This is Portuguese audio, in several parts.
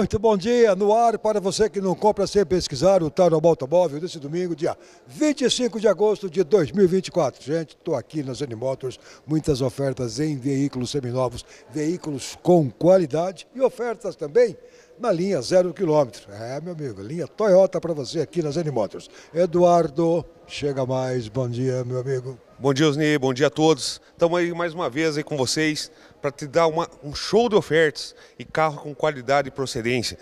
Muito bom dia, no ar para você que não compra sem pesquisar o Tarno Automóvel desse domingo, dia 25 de agosto de 2024. Gente, estou aqui nas Animotors, muitas ofertas em veículos seminovos, veículos com qualidade e ofertas também na linha zero quilômetro. É, meu amigo, linha Toyota para você aqui nas Zen Eduardo, chega mais. Bom dia, meu amigo. Bom dia, Osni. Bom dia a todos. Estamos aí mais uma vez aí com vocês para te dar uma, um show de ofertas e carro com qualidade e procedência.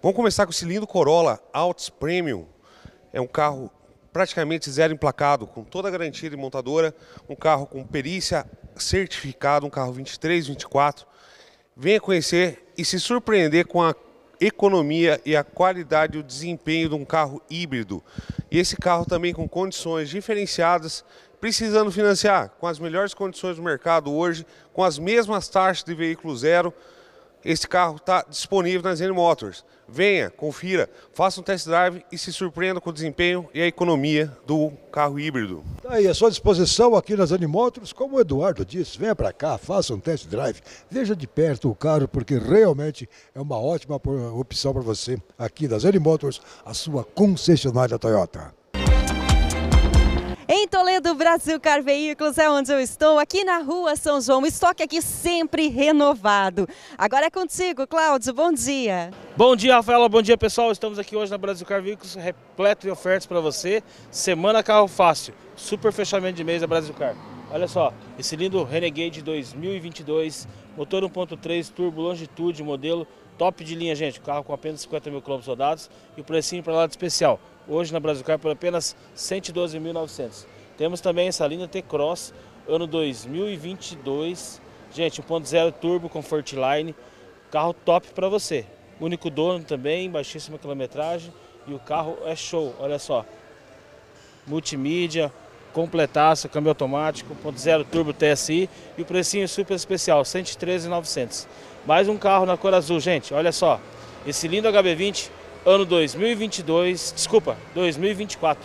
Vamos começar com esse lindo Corolla Altis Premium. É um carro praticamente zero emplacado, com toda a garantia de montadora, um carro com perícia certificada, um carro 23, 24. Venha conhecer e se surpreender com a economia e a qualidade e o desempenho de um carro híbrido. E esse carro também com condições diferenciadas, precisando financiar com as melhores condições do mercado hoje, com as mesmas taxas de veículo zero. Esse carro está disponível na Zen Motors. Venha, confira, faça um test drive e se surpreenda com o desempenho e a economia do carro híbrido. Tá aí, à sua disposição aqui nas Animotros, como o Eduardo disse, venha para cá, faça um test drive, veja de perto o carro, porque realmente é uma ótima opção para você aqui das Animotors, a sua concessionária Toyota. Em Toledo, Brasil Car Veículos é onde eu estou, aqui na rua São João. estoque aqui sempre renovado. Agora é contigo, Cláudio. Bom dia. Bom dia, Rafaela. Bom dia, pessoal. Estamos aqui hoje na Brasil Car Veículos, repleto de ofertas para você. Semana Carro Fácil. Super fechamento de mês da Brasil Car. Olha só, esse lindo Renegade 2022, motor 1.3, turbo, longitude, modelo top de linha, gente. Carro com apenas 50 mil quilômetros rodados e o precinho para lá de especial hoje na Brasilcar por apenas 112.900. Temos também essa linda T-Cross, ano 2022. Gente, 1.0 turbo Line carro top para você. Único dono também, baixíssima quilometragem e o carro é show, olha só. Multimídia, completaço, câmbio automático, 1.0 turbo TSI e o precinho super especial, 113.900. Mais um carro na cor azul, gente, olha só. Esse lindo HB20 ano 2022, desculpa, 2024.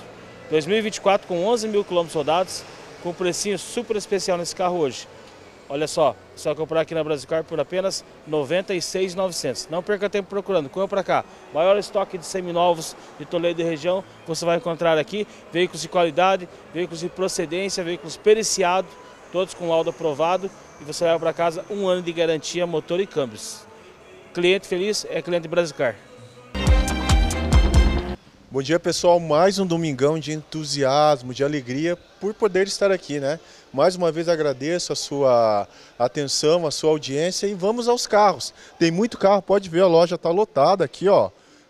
2024 com 11 mil quilômetros rodados, com um precinho super especial nesse carro hoje. Olha só, só comprar aqui na Brasilcar por apenas R$ 96,900. Não perca tempo procurando, corra para cá. Maior estoque de seminovos de Toledo e região você vai encontrar aqui. Veículos de qualidade, veículos de procedência, veículos periciados, todos com laudo aprovado. E você leva para casa um ano de garantia motor e câmbios. Cliente feliz é cliente Brasilcar. Bom dia, pessoal. Mais um domingão de entusiasmo, de alegria por poder estar aqui, né? Mais uma vez agradeço a sua atenção, a sua audiência e vamos aos carros. Tem muito carro, pode ver, a loja está lotada aqui, ó.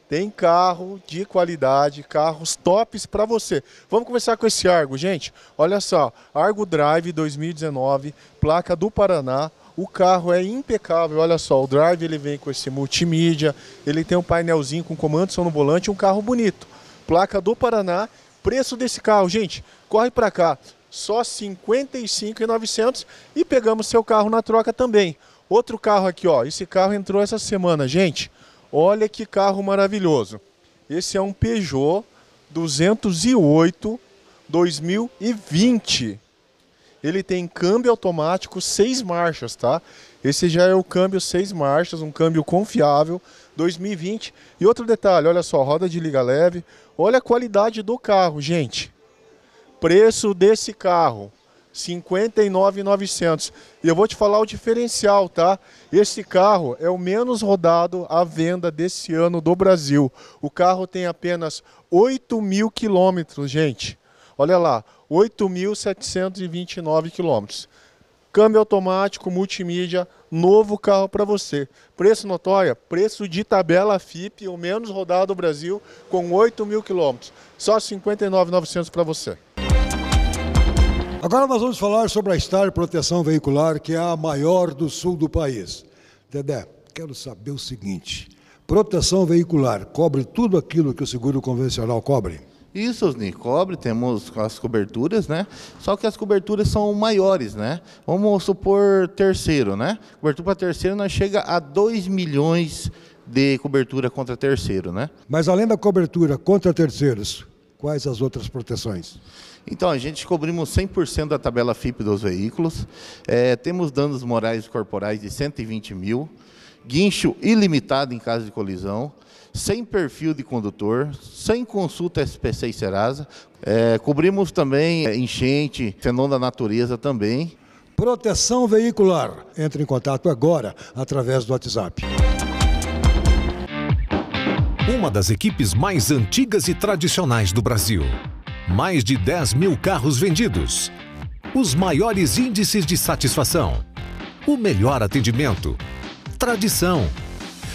Tem carro de qualidade, carros tops para você. Vamos começar com esse Argo, gente. Olha só, Argo Drive 2019, placa do Paraná, o carro é impecável, olha só, o drive ele vem com esse multimídia, ele tem um painelzinho com comandos no volante, um carro bonito. Placa do Paraná, preço desse carro, gente, corre para cá, só 55,900 e pegamos seu carro na troca também. Outro carro aqui, ó, esse carro entrou essa semana, gente. Olha que carro maravilhoso. Esse é um Peugeot 208 2020. Ele tem câmbio automático seis marchas, tá? Esse já é o câmbio seis marchas, um câmbio confiável, 2020. E outro detalhe, olha só, roda de liga leve. Olha a qualidade do carro, gente. Preço desse carro, 59.900. E eu vou te falar o diferencial, tá? Esse carro é o menos rodado à venda desse ano do Brasil. O carro tem apenas 8 mil quilômetros, gente. Olha lá, 8.729 quilômetros. Câmbio automático, multimídia, novo carro para você. Preço notória, preço de tabela FIP, o menos rodado do Brasil, com 8 mil quilômetros. Só 59.900 para você. Agora nós vamos falar sobre a Star Proteção Veicular, que é a maior do sul do país. Dedé, quero saber o seguinte: proteção veicular cobre tudo aquilo que o seguro convencional cobre? Isso, de cobre, temos as coberturas, né? Só que as coberturas são maiores, né? Vamos supor terceiro, né? Cobertura para terceiro nós chega a 2 milhões de cobertura contra terceiro, né? Mas além da cobertura contra terceiros, quais as outras proteções? Então, a gente cobrimos 100% da tabela FIP dos veículos, é, temos danos morais e corporais de 120 mil, guincho ilimitado em caso de colisão, sem perfil de condutor, sem consulta SPC e Serasa. É, cobrimos também é, enchente, fenômeno da natureza também. Proteção veicular. Entre em contato agora através do WhatsApp. Uma das equipes mais antigas e tradicionais do Brasil. Mais de 10 mil carros vendidos. Os maiores índices de satisfação. O melhor atendimento. Tradição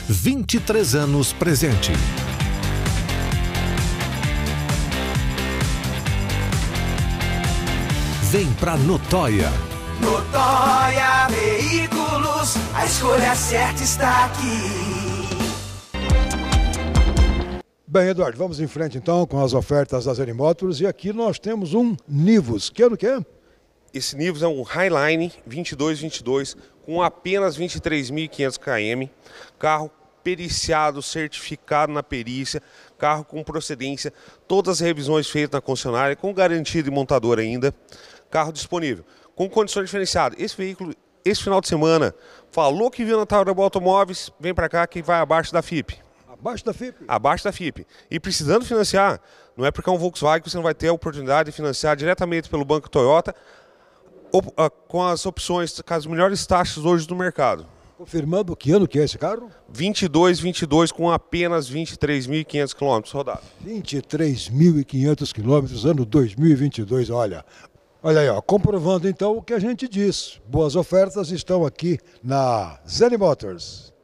23 anos presente. Vem pra Notóia. Notóia Veículos, a escolha certa está aqui. Bem, Eduardo, vamos em frente então com as ofertas das Animótulos e aqui nós temos um Nivus. Que ano que é? Esse Nivus é um Highline 2222 com apenas 23.500 km, carro periciado, certificado na perícia, carro com procedência, todas as revisões feitas na concessionária, com garantia de montador ainda, carro disponível, com condições diferenciadas. Esse veículo, esse final de semana, falou que viu na Taurebo Automóveis, vem para cá que vai abaixo da FIP. Abaixo da FIP? Abaixo da FIP. E precisando financiar, não é porque é um Volkswagen que você não vai ter a oportunidade de financiar diretamente pelo Banco Toyota, ah, com as opções, com as melhores taxas hoje do mercado. Confirmando que ano que é esse carro? 22, 22 com apenas 23.500 quilômetros rodados. 23.500 quilômetros, ano 2022, olha. Olha aí, ó, comprovando então o que a gente diz. Boas ofertas estão aqui na Zen Motors.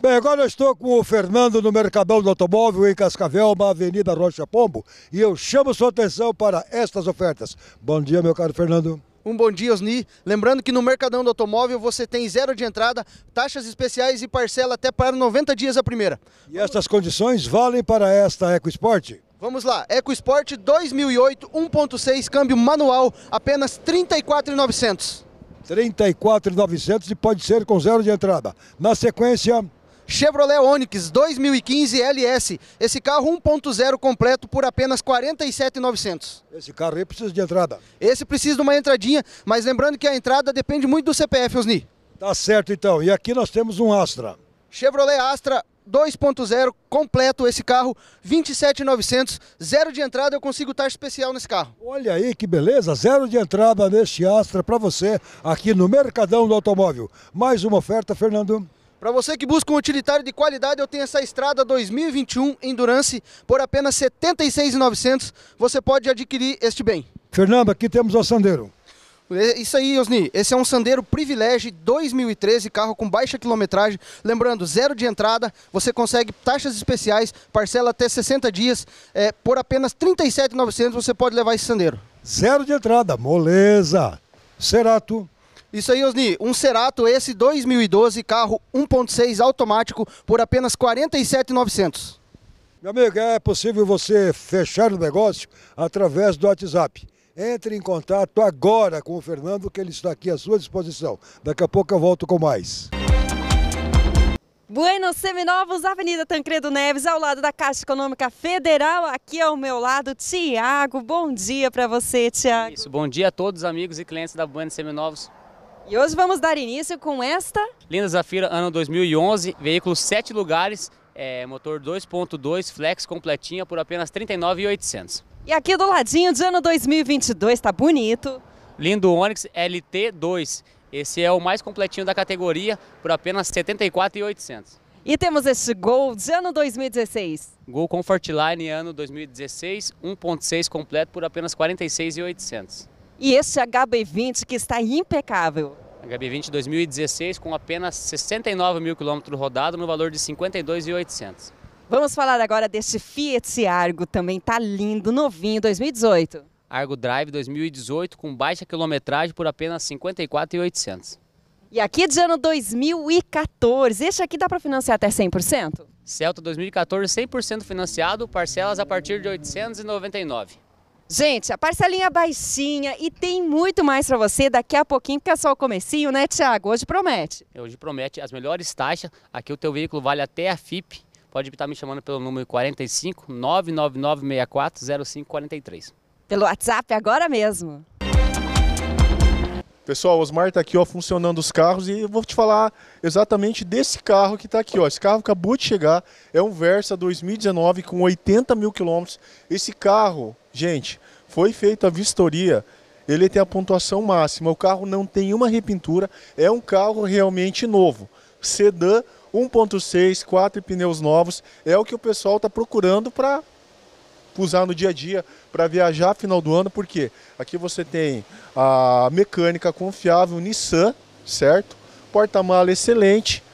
Bem, agora eu estou com o Fernando no Mercadão do Automóvel em Cascavel, na Avenida Rocha Pombo, e eu chamo sua atenção para estas ofertas. Bom dia, meu caro Fernando. Um bom dia, Osni. Lembrando que no Mercadão do Automóvel você tem zero de entrada, taxas especiais e parcela até para 90 dias a primeira. E estas condições valem para esta EcoSport? Vamos lá, EcoSport 2008 1.6, câmbio manual, apenas 34,900. 34,900 e pode ser com zero de entrada. Na sequência... Chevrolet Onix 2015 LS. Esse carro 1.0 completo por apenas 47,900. Esse carro aí precisa de entrada. Esse precisa de uma entradinha, mas lembrando que a entrada depende muito do CPF, Osni. Tá certo então. E aqui nós temos um Astra. Chevrolet Astra 2.0 completo esse carro, 27.900, zero de entrada, eu consigo estar especial nesse carro. Olha aí que beleza, zero de entrada neste Astra para você aqui no Mercadão do Automóvel. Mais uma oferta, Fernando. Para você que busca um utilitário de qualidade, eu tenho essa estrada 2021 Endurance por apenas R$ 76.900. Você pode adquirir este bem. Fernando, aqui temos o Sandeiro. É isso aí, Osni. Esse é um Sandero Privilege 2013, carro com baixa quilometragem. Lembrando, zero de entrada, você consegue taxas especiais, parcela até 60 dias. É, por apenas R$ 37.900 você pode levar esse Sandero. Zero de entrada, moleza. Cerato, isso aí, Osni. Um Cerato, esse 2012, carro 1.6 automático por apenas 47,900. Meu amigo, é possível você fechar o negócio através do WhatsApp. Entre em contato agora com o Fernando, que ele está aqui à sua disposição. Daqui a pouco eu volto com mais. Buenos Seminovos, Avenida Tancredo Neves, ao lado da Caixa Econômica Federal, aqui ao meu lado, Tiago. Bom dia para você, Tiago. Isso, bom dia a todos os amigos e clientes da Buenos Seminovos. E hoje vamos dar início com esta... Linda Zafira, ano 2011, veículo 7 lugares, é, motor 2.2 flex completinha por apenas R$ 39.800. E aqui do ladinho de ano 2022, tá bonito. Lindo Onix LT2, esse é o mais completinho da categoria por apenas R$ 74.800. E temos este Gol de ano 2016. Gol Comfortline ano 2016, 1.6 completo por apenas R$ 46.800. E esse HB20 que está impecável. HB20 2016 com apenas 69 mil quilômetros rodados no valor de 52.800. Vamos falar agora deste Fiat Argo, também tá lindo, novinho, 2018. Argo Drive 2018 com baixa quilometragem por apenas 54.800. E aqui é de ano 2014, este aqui dá para financiar até 100%? Celta 2014 100% financiado, parcelas a partir de 899. Gente, a parcelinha baixinha e tem muito mais para você daqui a pouquinho, porque é só o comecinho, né, Tiago? Hoje promete. É, hoje promete as melhores taxas. Aqui o teu veículo vale até a FIP. Pode estar me chamando pelo número 45 99964 0543. Pelo WhatsApp agora mesmo. Pessoal, Osmar está aqui ó, funcionando os carros e eu vou te falar exatamente desse carro que está aqui. Ó. Esse carro acabou de chegar, é um Versa 2019 com 80 mil quilômetros. Esse carro Gente, foi feita a vistoria, ele tem a pontuação máxima, o carro não tem uma repintura, é um carro realmente novo. Sedã 1.6, quatro pneus novos, é o que o pessoal está procurando para usar no dia a dia, para viajar final do ano, porque aqui você tem a mecânica confiável Nissan, certo? Porta-mala excelente,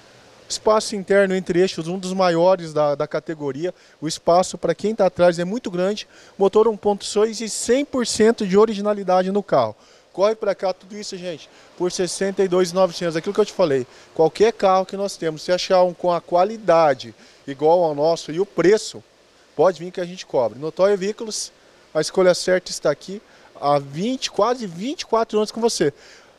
Espaço interno entre eixos, um dos maiores da, da categoria. O espaço para quem está atrás é muito grande. Motor 1.6 e 100% de originalidade no carro. Corre para cá tudo isso, gente, por 62.900. Aquilo que eu te falei, qualquer carro que nós temos, se achar um com a qualidade igual ao nosso e o preço, pode vir que a gente cobre. Notório Veículos, a escolha certa está aqui há 20, quase 24 anos com você.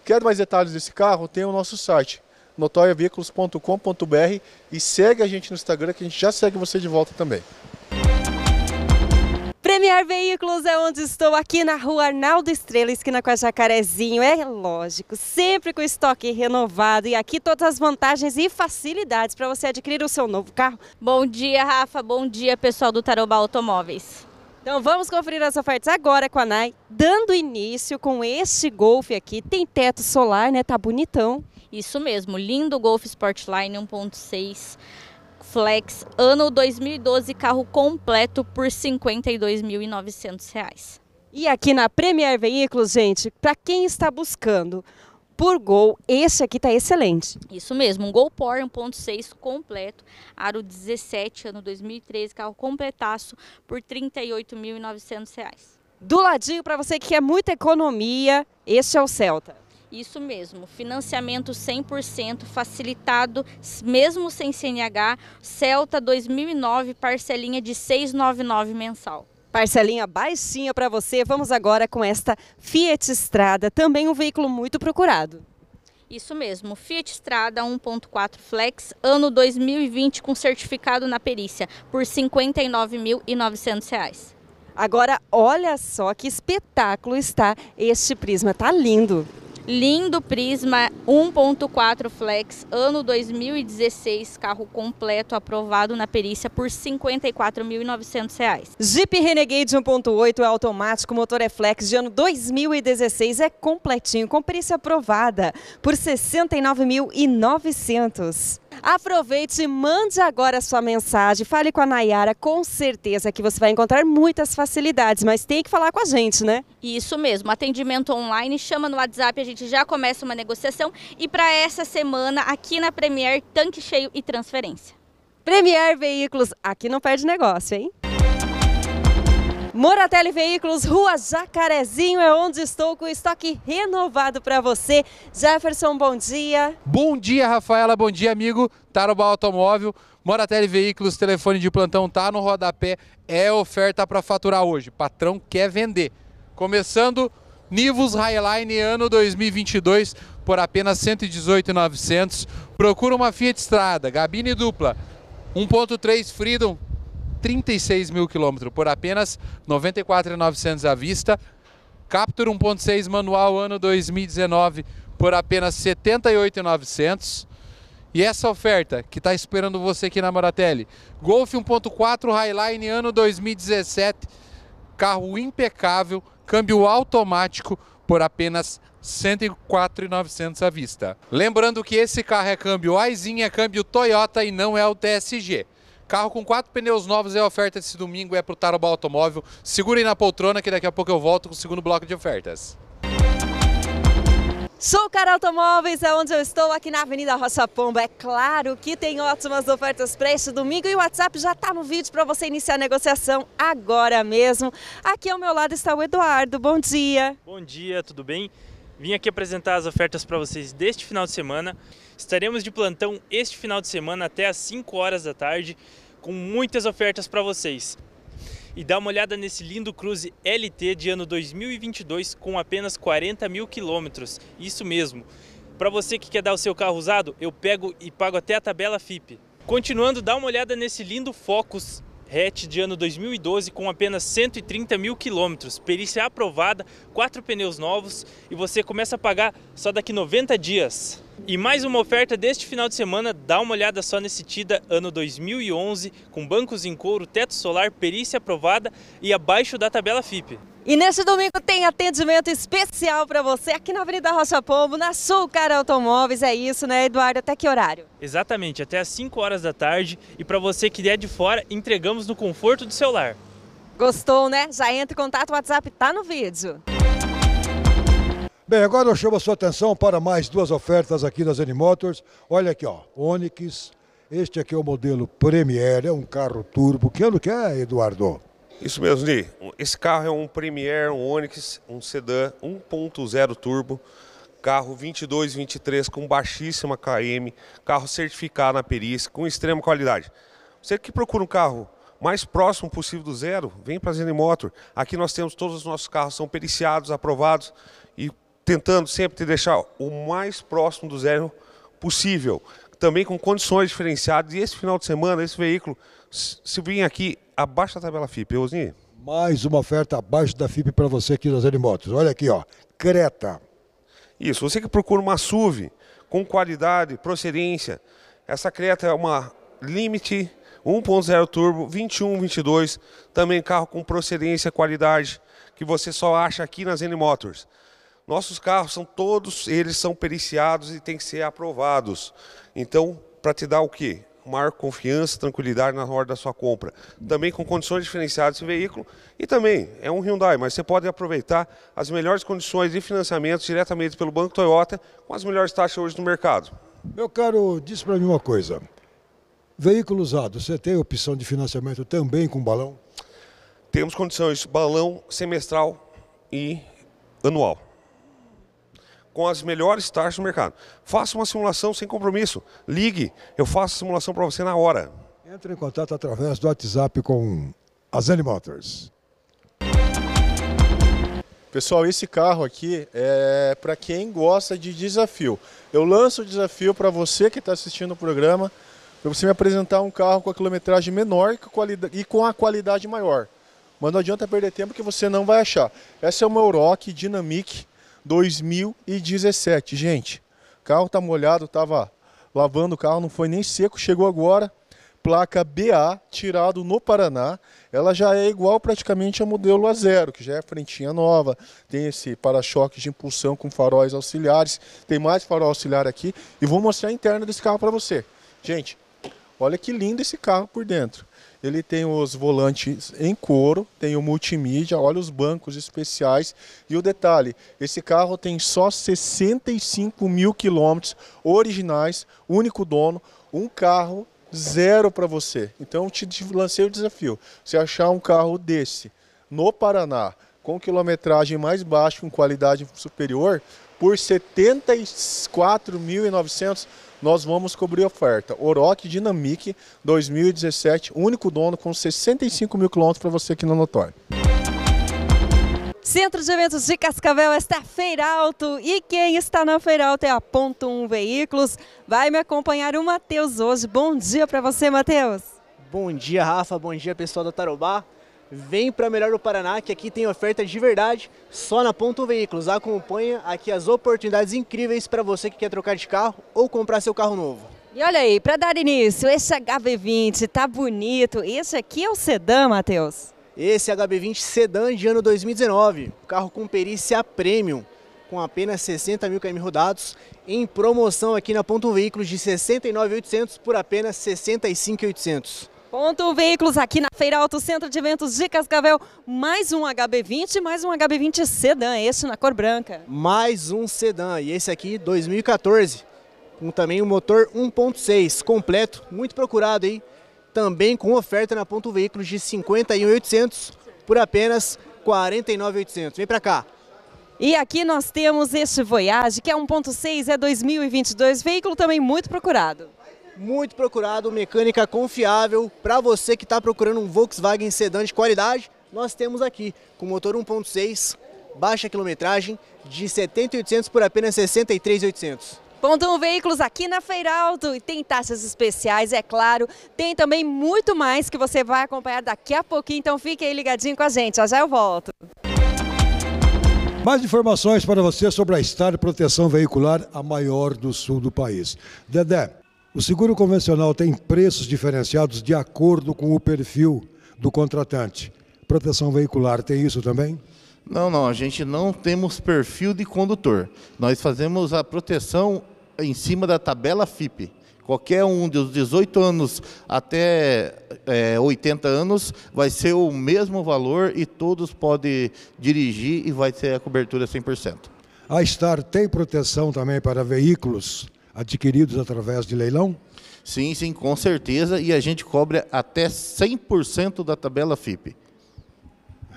Quer mais detalhes desse carro? Tem o nosso site notoriaveículos.com.br e segue a gente no Instagram que a gente já segue você de volta também. Premiar Veículos é onde estou aqui na rua Arnaldo Estrela, esquina com a Jacarezinho. É lógico, sempre com estoque renovado e aqui todas as vantagens e facilidades para você adquirir o seu novo carro. Bom dia, Rafa. Bom dia, pessoal do Taroba Automóveis. Então vamos conferir as ofertas agora com a NAI, dando início com este Golf aqui. Tem teto solar, né? Tá bonitão. Isso mesmo, lindo Golf Sportline 1.6 Flex, ano 2012, carro completo por R$ 52.900. E aqui na Premier Veículos, gente, para quem está buscando por gol, esse aqui está excelente. Isso mesmo, um Gol Power 1.6 completo, aro 17, ano 2013, carro completaço por R$ 38.900. Do ladinho, para você que quer muita economia, este é o Celta. Isso mesmo, financiamento 100% facilitado, mesmo sem CNH, Celta 2009, parcelinha de 699 mensal. Parcelinha baixinha para você. Vamos agora com esta Fiat Strada, também um veículo muito procurado. Isso mesmo, Fiat Strada 1.4 Flex, ano 2020 com certificado na perícia, por R$ 59.900. Agora, olha só que espetáculo está este prisma, tá lindo. Lindo Prisma 1.4 Flex, ano 2016, carro completo aprovado na perícia por R$ 54.900. Jeep Renegade 1.8 é automático, motor é flex de ano 2016, é completinho, com perícia aprovada por R$ 69.900. Aproveite e mande agora a sua mensagem. Fale com a Nayara, com certeza que você vai encontrar muitas facilidades, mas tem que falar com a gente, né? Isso mesmo, atendimento online, chama no WhatsApp, a gente já começa uma negociação. E para essa semana, aqui na Premier, tanque cheio e transferência. Premier Veículos, aqui não perde negócio, hein? Moratelli Veículos, Rua Jacarezinho, é onde estou com o estoque renovado para você. Jefferson, bom dia. Bom dia, Rafaela, bom dia, amigo. Tarobá Automóvel, Moratelli Veículos, telefone de plantão tá no rodapé, é oferta para faturar hoje. Patrão quer vender. Começando Nivus Highline ano 2022 por apenas 118.900. Procura uma Fiat Strada, gabine dupla, 1.3 Freedom 36 mil quilômetros por apenas 94.900 à vista. Captur 1.6 manual ano 2019 por apenas 78.900. E essa oferta que está esperando você aqui na Moratelli. Golf 1.4 Highline ano 2017, carro impecável, câmbio automático por apenas 104,900 à vista. Lembrando que esse carro é câmbio aizinha é câmbio Toyota e não é o TSG. Carro com quatro pneus novos é a oferta desse domingo, é para o Taroba Automóvel. Segurem na poltrona que daqui a pouco eu volto com o segundo bloco de ofertas. Sou o Cara Automóveis, é onde eu estou aqui na Avenida Rocha Pomba. É claro que tem ótimas ofertas para este domingo e o WhatsApp já está no vídeo para você iniciar a negociação agora mesmo. Aqui ao meu lado está o Eduardo. Bom dia. Bom dia, tudo bem? Vim aqui apresentar as ofertas para vocês deste final de semana. Estaremos de plantão este final de semana até às 5 horas da tarde com muitas ofertas para vocês. E dá uma olhada nesse lindo Cruze LT de ano 2022 com apenas 40 mil quilômetros. Isso mesmo. Para você que quer dar o seu carro usado, eu pego e pago até a tabela FIP. Continuando, dá uma olhada nesse lindo Focus hatch de ano 2012 com apenas 130 mil quilômetros, perícia aprovada, quatro pneus novos e você começa a pagar só daqui 90 dias. E mais uma oferta deste final de semana, dá uma olhada só nesse Tida ano 2011, com bancos em couro, teto solar, perícia aprovada e abaixo da tabela FIP. E neste domingo tem atendimento especial para você aqui na Avenida Rocha Pombo, na Sulcar Automóveis. É isso, né, Eduardo? Até que horário? Exatamente, até às 5 horas da tarde. E para você que vier é de fora, entregamos no conforto do seu lar. Gostou, né? Já entra em contato, o WhatsApp tá no vídeo. Bem, agora eu chamo a sua atenção para mais duas ofertas aqui das Zen Motors. Olha aqui, ó, Onix. Este aqui é o modelo Premier, é um carro turbo. Que ano que é, Eduardo? Isso mesmo, Li. Esse carro é um Premier, um Onix, um sedã 1.0 turbo, carro 22, 23 com baixíssima KM, carro certificado na perícia, com extrema qualidade. Você que procura um carro mais próximo possível do zero, vem para a Motor. Aqui nós temos todos os nossos carros, são periciados, aprovados tentando sempre te deixar o mais próximo do zero possível, também com condições diferenciadas. E esse final de semana, esse veículo, se vir aqui abaixo da tabela FIP, Osni. Mais uma oferta abaixo da FIP para você aqui da Zero Motos. Olha aqui, ó, Creta. Isso, você que procura uma SUV com qualidade, procedência, essa Creta é uma Limite 1.0 turbo 21, 22. também carro com procedência, qualidade, que você só acha aqui na Zen Motors. Nossos carros são todos, eles são periciados e têm que ser aprovados. Então, para te dar o quê? Maior confiança, tranquilidade na hora da sua compra. Também com condições diferenciadas esse veículo e também é um Hyundai, mas você pode aproveitar as melhores condições de financiamento diretamente pelo Banco Toyota com as melhores taxas hoje no mercado. Meu caro, diz para mim uma coisa. Veículo usado, você tem opção de financiamento também com balão? Temos condições balão semestral e anual com as melhores taxas do mercado. Faça uma simulação sem compromisso. Ligue, eu faço a simulação para você na hora. Entre em contato através do WhatsApp com a Zen Motors. Pessoal, esse carro aqui é para quem gosta de desafio. Eu lanço o desafio para você que está assistindo o programa, para você me apresentar um carro com a quilometragem menor e com a qualidade maior. Mas não adianta perder tempo que você não vai achar. Essa é uma Euroque Dynamic 2017. Gente, carro tá molhado, tava lavando o carro, não foi nem seco, chegou agora. Placa BA tirado no Paraná, ela já é igual praticamente a modelo A0, que já é frentinha nova, tem esse para-choque de impulsão com faróis auxiliares, tem mais farol auxiliar aqui e vou mostrar a interna desse carro para você. Gente, olha que lindo esse carro por dentro. Ele tem os volantes em couro, tem o multimídia, olha os bancos especiais. E o detalhe, esse carro tem só 65 mil quilômetros originais, único dono, um carro zero para você. Então te lancei o desafio, você achar um carro desse no Paraná, com quilometragem mais baixa, com qualidade superior, por 74.900 nós vamos cobrir oferta. Oroc Dynamic 2017, único dono com 65 mil quilômetros para você aqui no Notório. Centro de Eventos de Cascavel está é Feira Alto e quem está na Feira Alto é a Ponto 1 Veículos. Vai me acompanhar o Matheus hoje. Bom dia para você, Matheus. Bom dia, Rafa. Bom dia, pessoal da Tarobá. Vem para Melhor do Paraná, que aqui tem oferta de verdade, só na Ponto Veículos. Acompanha aqui as oportunidades incríveis para você que quer trocar de carro ou comprar seu carro novo. E olha aí, para dar início, esse HB20 tá bonito. Esse aqui é o sedã, Matheus? Esse HB20 sedã de ano 2019, carro com perícia premium, com apenas 60 mil km rodados, em promoção aqui na Ponto Veículos de 69.800 por apenas 65.800. Ponto Veículos aqui na Feira Alto Centro de Eventos de Cascavel. Mais um HB20, mais um HB20 sedã, este na cor branca. Mais um sedã e esse aqui 2014, com também o um motor 1.6 completo, muito procurado, hein? Também com oferta na Ponto Veículos de 51.800 por apenas 49.800. Vem para cá. E aqui nós temos este Voyage, que é 1.6, é 2022, veículo também muito procurado muito procurado, mecânica confiável. Para você que está procurando um Volkswagen sedã de qualidade, nós temos aqui com motor 1.6, baixa quilometragem, de 70.800 por apenas 63.800. Pontam veículos aqui na Feira Alto e tem taxas especiais, é claro. Tem também muito mais que você vai acompanhar daqui a pouquinho, então fique aí ligadinho com a gente. Já já eu volto. Mais informações para você sobre a Star Proteção Veicular, a maior do sul do país. Dedé, o seguro convencional tem preços diferenciados de acordo com o perfil do contratante. Proteção veicular tem isso também? Não, não, a gente não temos perfil de condutor. Nós fazemos a proteção em cima da tabela FIP. Qualquer um dos 18 anos até é, 80 anos vai ser o mesmo valor e todos podem dirigir e vai ser a cobertura 100%. A Star tem proteção também para veículos adquiridos através de leilão? Sim, sim, com certeza. E a gente cobra até 100% da tabela FIP.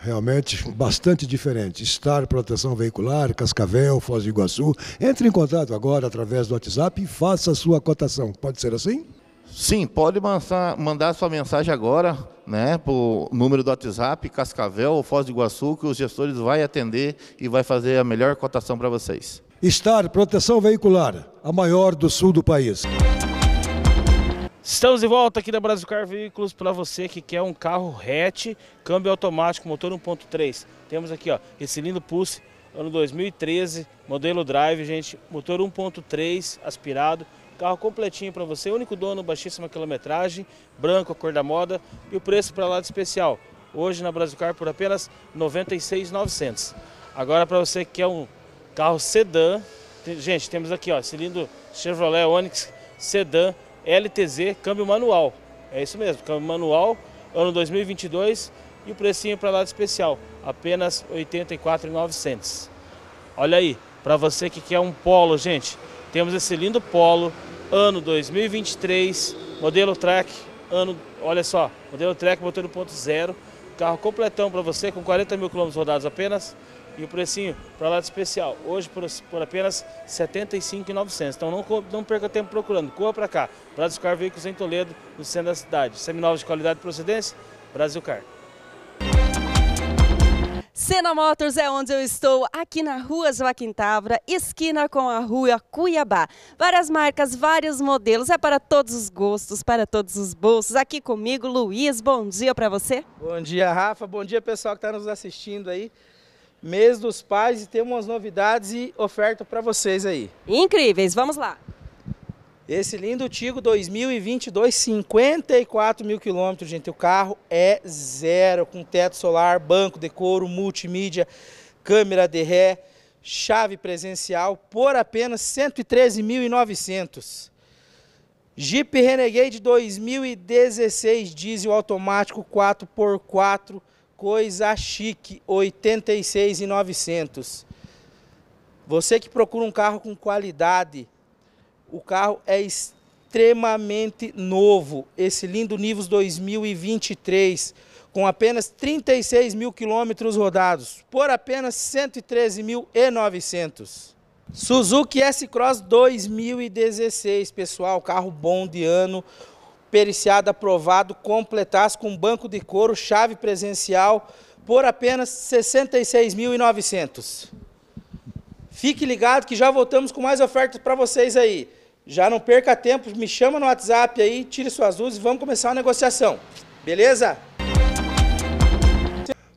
Realmente bastante diferente. Star, Proteção Veicular, Cascavel, Foz do Iguaçu. Entre em contato agora através do WhatsApp e faça a sua cotação. Pode ser assim? Sim, pode mandar, mandar sua mensagem agora né, para o número do WhatsApp, Cascavel ou Foz do Iguaçu, que os gestores vão atender e vai fazer a melhor cotação para vocês. Estar Proteção Veicular, a maior do sul do país. Estamos de volta aqui da Brasilcar Veículos para você que quer um carro hatch, câmbio automático, motor 1.3. Temos aqui ó, esse lindo Pulse, ano 2013, modelo Drive, gente, motor 1.3 aspirado, carro completinho para você, único dono, baixíssima quilometragem, branco, a cor da moda e o preço para lado especial. Hoje na Brasilcar por apenas R$ 96.900. Agora para você que quer um Carro sedã. Gente, temos aqui, ó, cilindro Chevrolet Onix sedã LTZ, câmbio manual. É isso mesmo, câmbio manual, ano 2022 e o precinho para lado especial, apenas R$ 84,900. Olha aí, para você que quer um Polo, gente, temos esse lindo Polo, ano 2023, modelo Track, ano, olha só, modelo Track motor 1.0, carro completão para você com 40 mil quilômetros rodados apenas, e o precinho para lado especial, hoje por, por apenas R$ 75,900. Então não, não perca tempo procurando, corra para cá, para buscar veículos em Toledo, no centro da cidade. Seminovos de qualidade e procedência, Brasil Car. Sena Motors é onde eu estou, aqui na rua Joaquim Tavra, esquina com a rua Cuiabá. Várias marcas, vários modelos, é para todos os gostos, para todos os bolsos. Aqui comigo, Luiz, bom dia para você. Bom dia, Rafa, bom dia pessoal que está nos assistindo aí mês dos pais e temos umas novidades e oferta para vocês aí. Incríveis, vamos lá. Esse lindo Tigo 2022, 54 mil quilômetros, gente. O carro é zero, com teto solar, banco, decoro, multimídia, câmera de ré, chave presencial, por apenas 113.900. Jeep Renegade 2016, diesel automático 4x4, coisa chique, 86,900. Você que procura um carro com qualidade, o carro é extremamente novo. Esse lindo Nivus 2023, com apenas 36 mil quilômetros rodados, por apenas 113.900. Suzuki S-Cross 2016, pessoal, carro bom de ano, periciado, aprovado, completasse com banco de couro, chave presencial, por apenas 66.900. Fique ligado que já voltamos com mais ofertas para vocês aí. Já não perca tempo, me chama no WhatsApp aí, tire suas luzes e vamos começar a negociação. Beleza?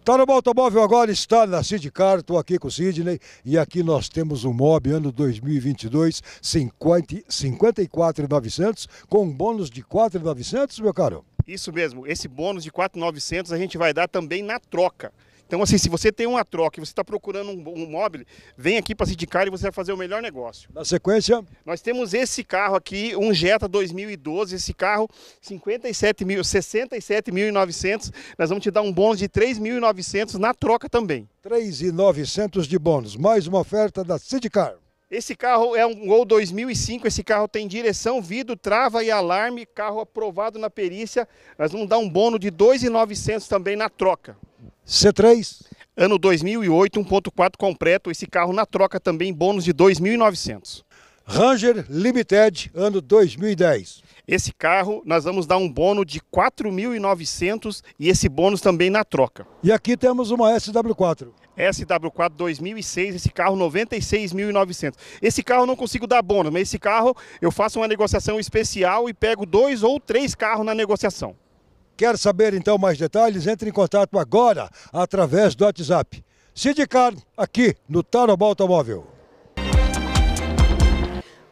Tá no automóvel agora, está na Sidcar, estou aqui com o Sidney e aqui nós temos um Mob ano 2022, 54,900 com um bônus de 4,900, meu caro. Isso mesmo, esse bônus de 4,900 a gente vai dar também na troca. Então, assim, se você tem uma troca e você está procurando um, um móvel, vem aqui para a Sindicar e você vai fazer o melhor negócio. Na sequência? Nós temos esse carro aqui, um Jetta 2012, esse carro, 57 mil, 67.900. Nós vamos te dar um bônus de 3.900 na troca também. 3.900 de bônus, mais uma oferta da Sindicar. Esse carro é um Gol 2005, esse carro tem direção, vidro, trava e alarme, carro aprovado na perícia. Nós vamos dar um bônus de 2.900 também na troca. C3. Ano 2008, 1.4 completo, esse carro na troca também, bônus de 2.900. Ranger Limited, ano 2010. Esse carro nós vamos dar um bônus de 4.900 e esse bônus também na troca. E aqui temos uma SW4. SW4 2006, esse carro 96.900. Esse carro eu não consigo dar bônus, mas esse carro eu faço uma negociação especial e pego dois ou três carros na negociação. Quer saber então mais detalhes? Entre em contato agora através do WhatsApp. Sindicar aqui no Tarobá Automóvel.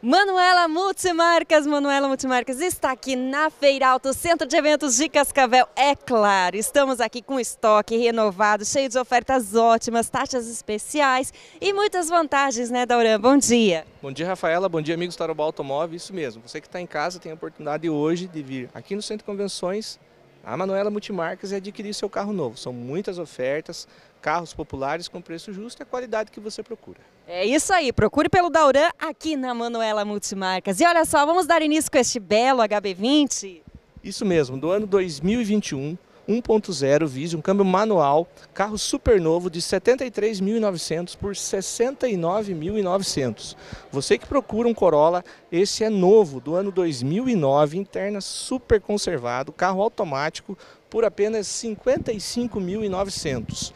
Manuela Multimarcas, Manuela Multimarcas está aqui na Feira Alto, Centro de Eventos de Cascavel. É claro, estamos aqui com estoque renovado, cheio de ofertas ótimas, taxas especiais e muitas vantagens, né, Dauran? Bom dia. Bom dia, Rafaela. Bom dia, amigos Tarobá Automóvel. Isso mesmo, você que está em casa tem a oportunidade hoje de vir aqui no Centro de Convenções a Manuela Multimarcas é adquirir seu carro novo. São muitas ofertas, carros populares com preço justo e a qualidade que você procura. É isso aí, procure pelo Dauran aqui na Manuela Multimarcas. E olha só, vamos dar início com este belo HB20? Isso mesmo, do ano 2021, 1.0 Vision, câmbio manual, carro super novo de 73.900 por 69.900. Você que procura um Corolla, esse é novo, do ano 2009, interna super conservado, carro automático por apenas 55.900.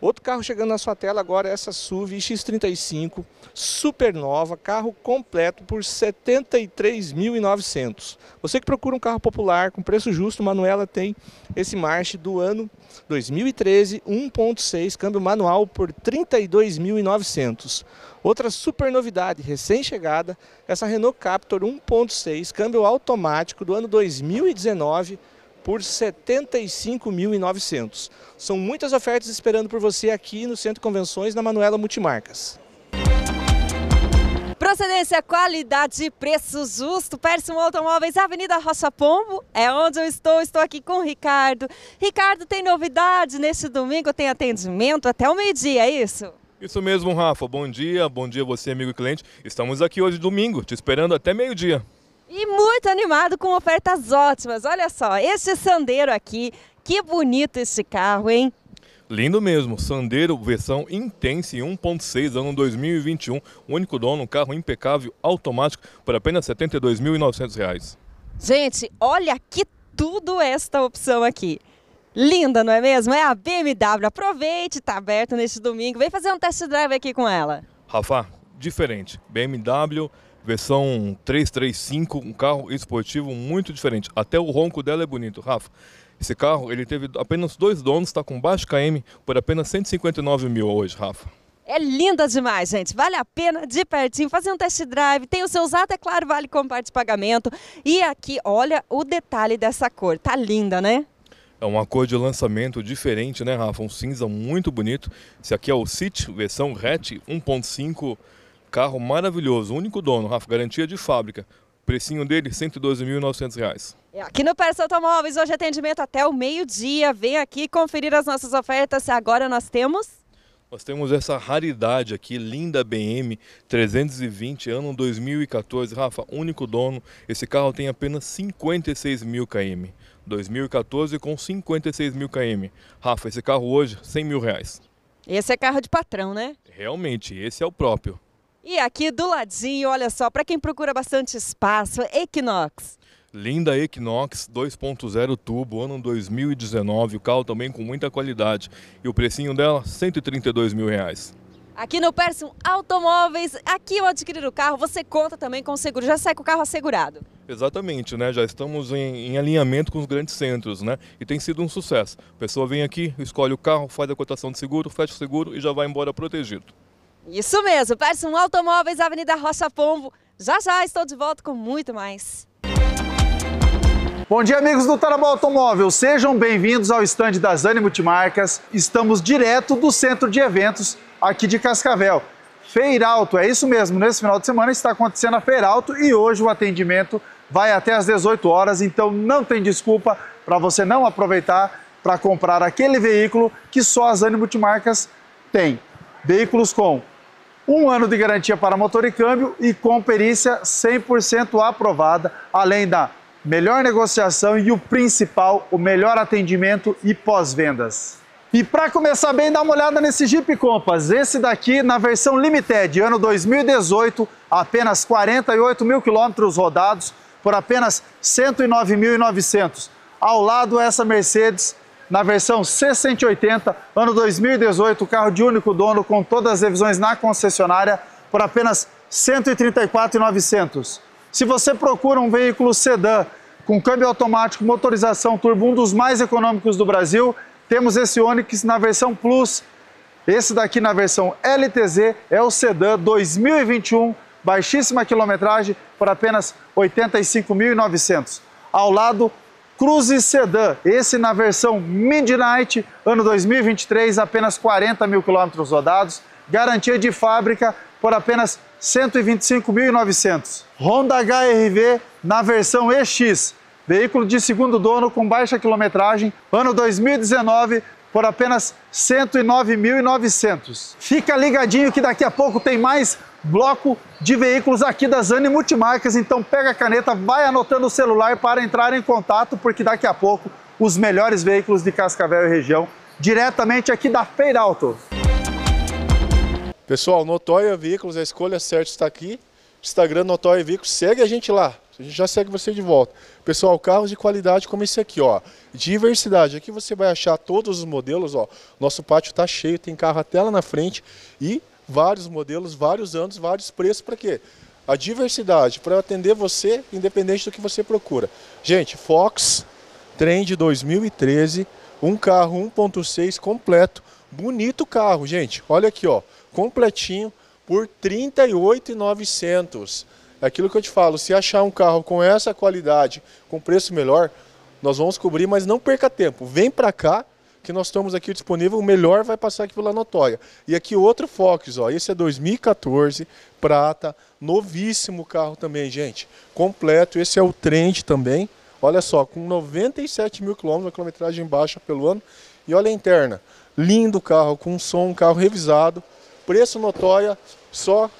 Outro carro chegando na sua tela agora é essa SUV X35, supernova, carro completo por 73.900. Você que procura um carro popular com preço justo, Manuela tem esse March do ano 2013, 1.6, câmbio manual por 32.900. Outra super novidade recém-chegada, essa Renault Captur 1.6, câmbio automático do ano 2019, por R$ 75.900. São muitas ofertas esperando por você aqui no Centro Convenções, na Manuela Multimarcas. Procedência, qualidade e preço justo. Pérsimo Automóveis, Avenida Rocha Pombo, é onde eu estou. Estou aqui com o Ricardo. Ricardo, tem novidade neste domingo? Tem atendimento até o meio-dia, é isso? Isso mesmo, Rafa. Bom dia, bom dia você, amigo e cliente. Estamos aqui hoje, domingo, te esperando até meio-dia. E muito animado com ofertas ótimas. Olha só, este Sandeiro aqui, que bonito este carro, hein? Lindo mesmo, Sandero versão Intense 1.6, ano 2021, único dono, um carro impecável, automático, por apenas R$ 72.900. Gente, olha que tudo esta opção aqui. Linda, não é mesmo? É a BMW, aproveite, está aberto neste domingo, vem fazer um test drive aqui com ela. Rafa, diferente, BMW versão 335, um carro esportivo muito diferente. Até o ronco dela é bonito, Rafa. Esse carro ele teve apenas dois donos, está com baixo KM por apenas 159 mil hoje, Rafa. É linda demais, gente. Vale a pena de pertinho fazer um test drive. Tem o seu usado, é claro, vale com parte de pagamento. E aqui, olha o detalhe dessa cor. Tá linda, né? É uma cor de lançamento diferente, né, Rafa? Um cinza muito bonito. Esse aqui é o City, versão hatch 1.5 Carro maravilhoso, único dono, Rafa, garantia de fábrica. Precinho dele, R$ 112.900. É, aqui no Persa Automóveis, hoje atendimento até o meio-dia. Vem aqui conferir as nossas ofertas. Agora nós temos... Nós temos essa raridade aqui, linda BM 320, ano 2014. Rafa, único dono. Esse carro tem apenas 56 mil km. 2014 com 56 mil km. Rafa, esse carro hoje, 100 mil reais. Esse é carro de patrão, né? Realmente, esse é o próprio. E aqui do ladinho, olha só, para quem procura bastante espaço, Equinox. Linda Equinox 2.0 turbo, ano 2019, o carro também com muita qualidade. E o precinho dela, 132 mil reais. Aqui no Persum Automóveis, aqui ao adquirir o carro, você conta também com o seguro, já sai com o carro assegurado. Exatamente, né? Já estamos em, em, alinhamento com os grandes centros, né? E tem sido um sucesso. A pessoa vem aqui, escolhe o carro, faz a cotação de seguro, fecha o seguro e já vai embora protegido. Isso mesmo, Pearson Automóveis, Avenida Rocha Pombo. Já já estou de volta com muito mais. Bom dia, amigos do Tarabó Automóvel. Sejam bem-vindos ao estande das Zane Multimarcas. Estamos direto do centro de eventos aqui de Cascavel. Feiralto, é isso mesmo. Nesse final de semana está acontecendo a Feiralto e hoje o atendimento vai até às 18 horas, então não tem desculpa para você não aproveitar para comprar aquele veículo que só as Zane Multimarcas tem. Veículos com um ano de garantia para motor e câmbio e com perícia 100% aprovada, além da melhor negociação e o principal, o melhor atendimento e pós-vendas. E para começar bem, dá uma olhada nesse Jeep Compass. Esse daqui na versão Limited, ano 2018, apenas 48 mil quilômetros rodados por apenas 109.900. Ao lado essa Mercedes na versão C180, ano 2018, carro de único dono com todas as revisões na concessionária por apenas R$ 134.900. Se você procura um veículo sedã com câmbio automático, motorização turbo, um dos mais econômicos do Brasil, temos esse Onix na versão Plus. Esse daqui na versão LTZ é o sedã 2021, baixíssima quilometragem, por apenas 85.900. Ao lado, Cruze Sedan, esse na versão Midnight, ano 2023, apenas 40 mil quilômetros rodados, garantia de fábrica por apenas 125.900. Honda HRV na versão EX, veículo de segundo dono com baixa quilometragem, ano 2019, por apenas 109.900. Fica ligadinho que daqui a pouco tem mais bloco de veículos aqui da Zani Multimarcas. Então pega a caneta, vai anotando o celular para entrar em contato, porque daqui a pouco os melhores veículos de Cascavel e região, diretamente aqui da Feira Auto. Pessoal, Notória Veículos, a escolha certa está aqui. Instagram Notória Veículos, segue a gente lá. A gente já segue você de volta. Pessoal, carros de qualidade como esse aqui, ó. Diversidade. Aqui você vai achar todos os modelos, ó. Nosso pátio tá cheio, tem carro até lá na frente. E vários modelos, vários anos, vários preços, para quê? A diversidade, para atender você, independente do que você procura. Gente, Fox, Trend de 2013, um carro 1.6 completo, bonito carro, gente. Olha aqui, ó, completinho por 38,900. é Aquilo que eu te falo, se achar um carro com essa qualidade, com preço melhor, nós vamos cobrir, mas não perca tempo. Vem para cá que nós estamos aqui disponível, o melhor vai passar aqui pela notória. E aqui outro Fox, ó, esse é 2014, prata, novíssimo carro também, gente. Completo, esse é o Trend também. Olha só, com 97 mil quilômetros, a quilometragem baixa pelo ano. E olha a interna, lindo carro, com som, um carro revisado. Preço notória, só R$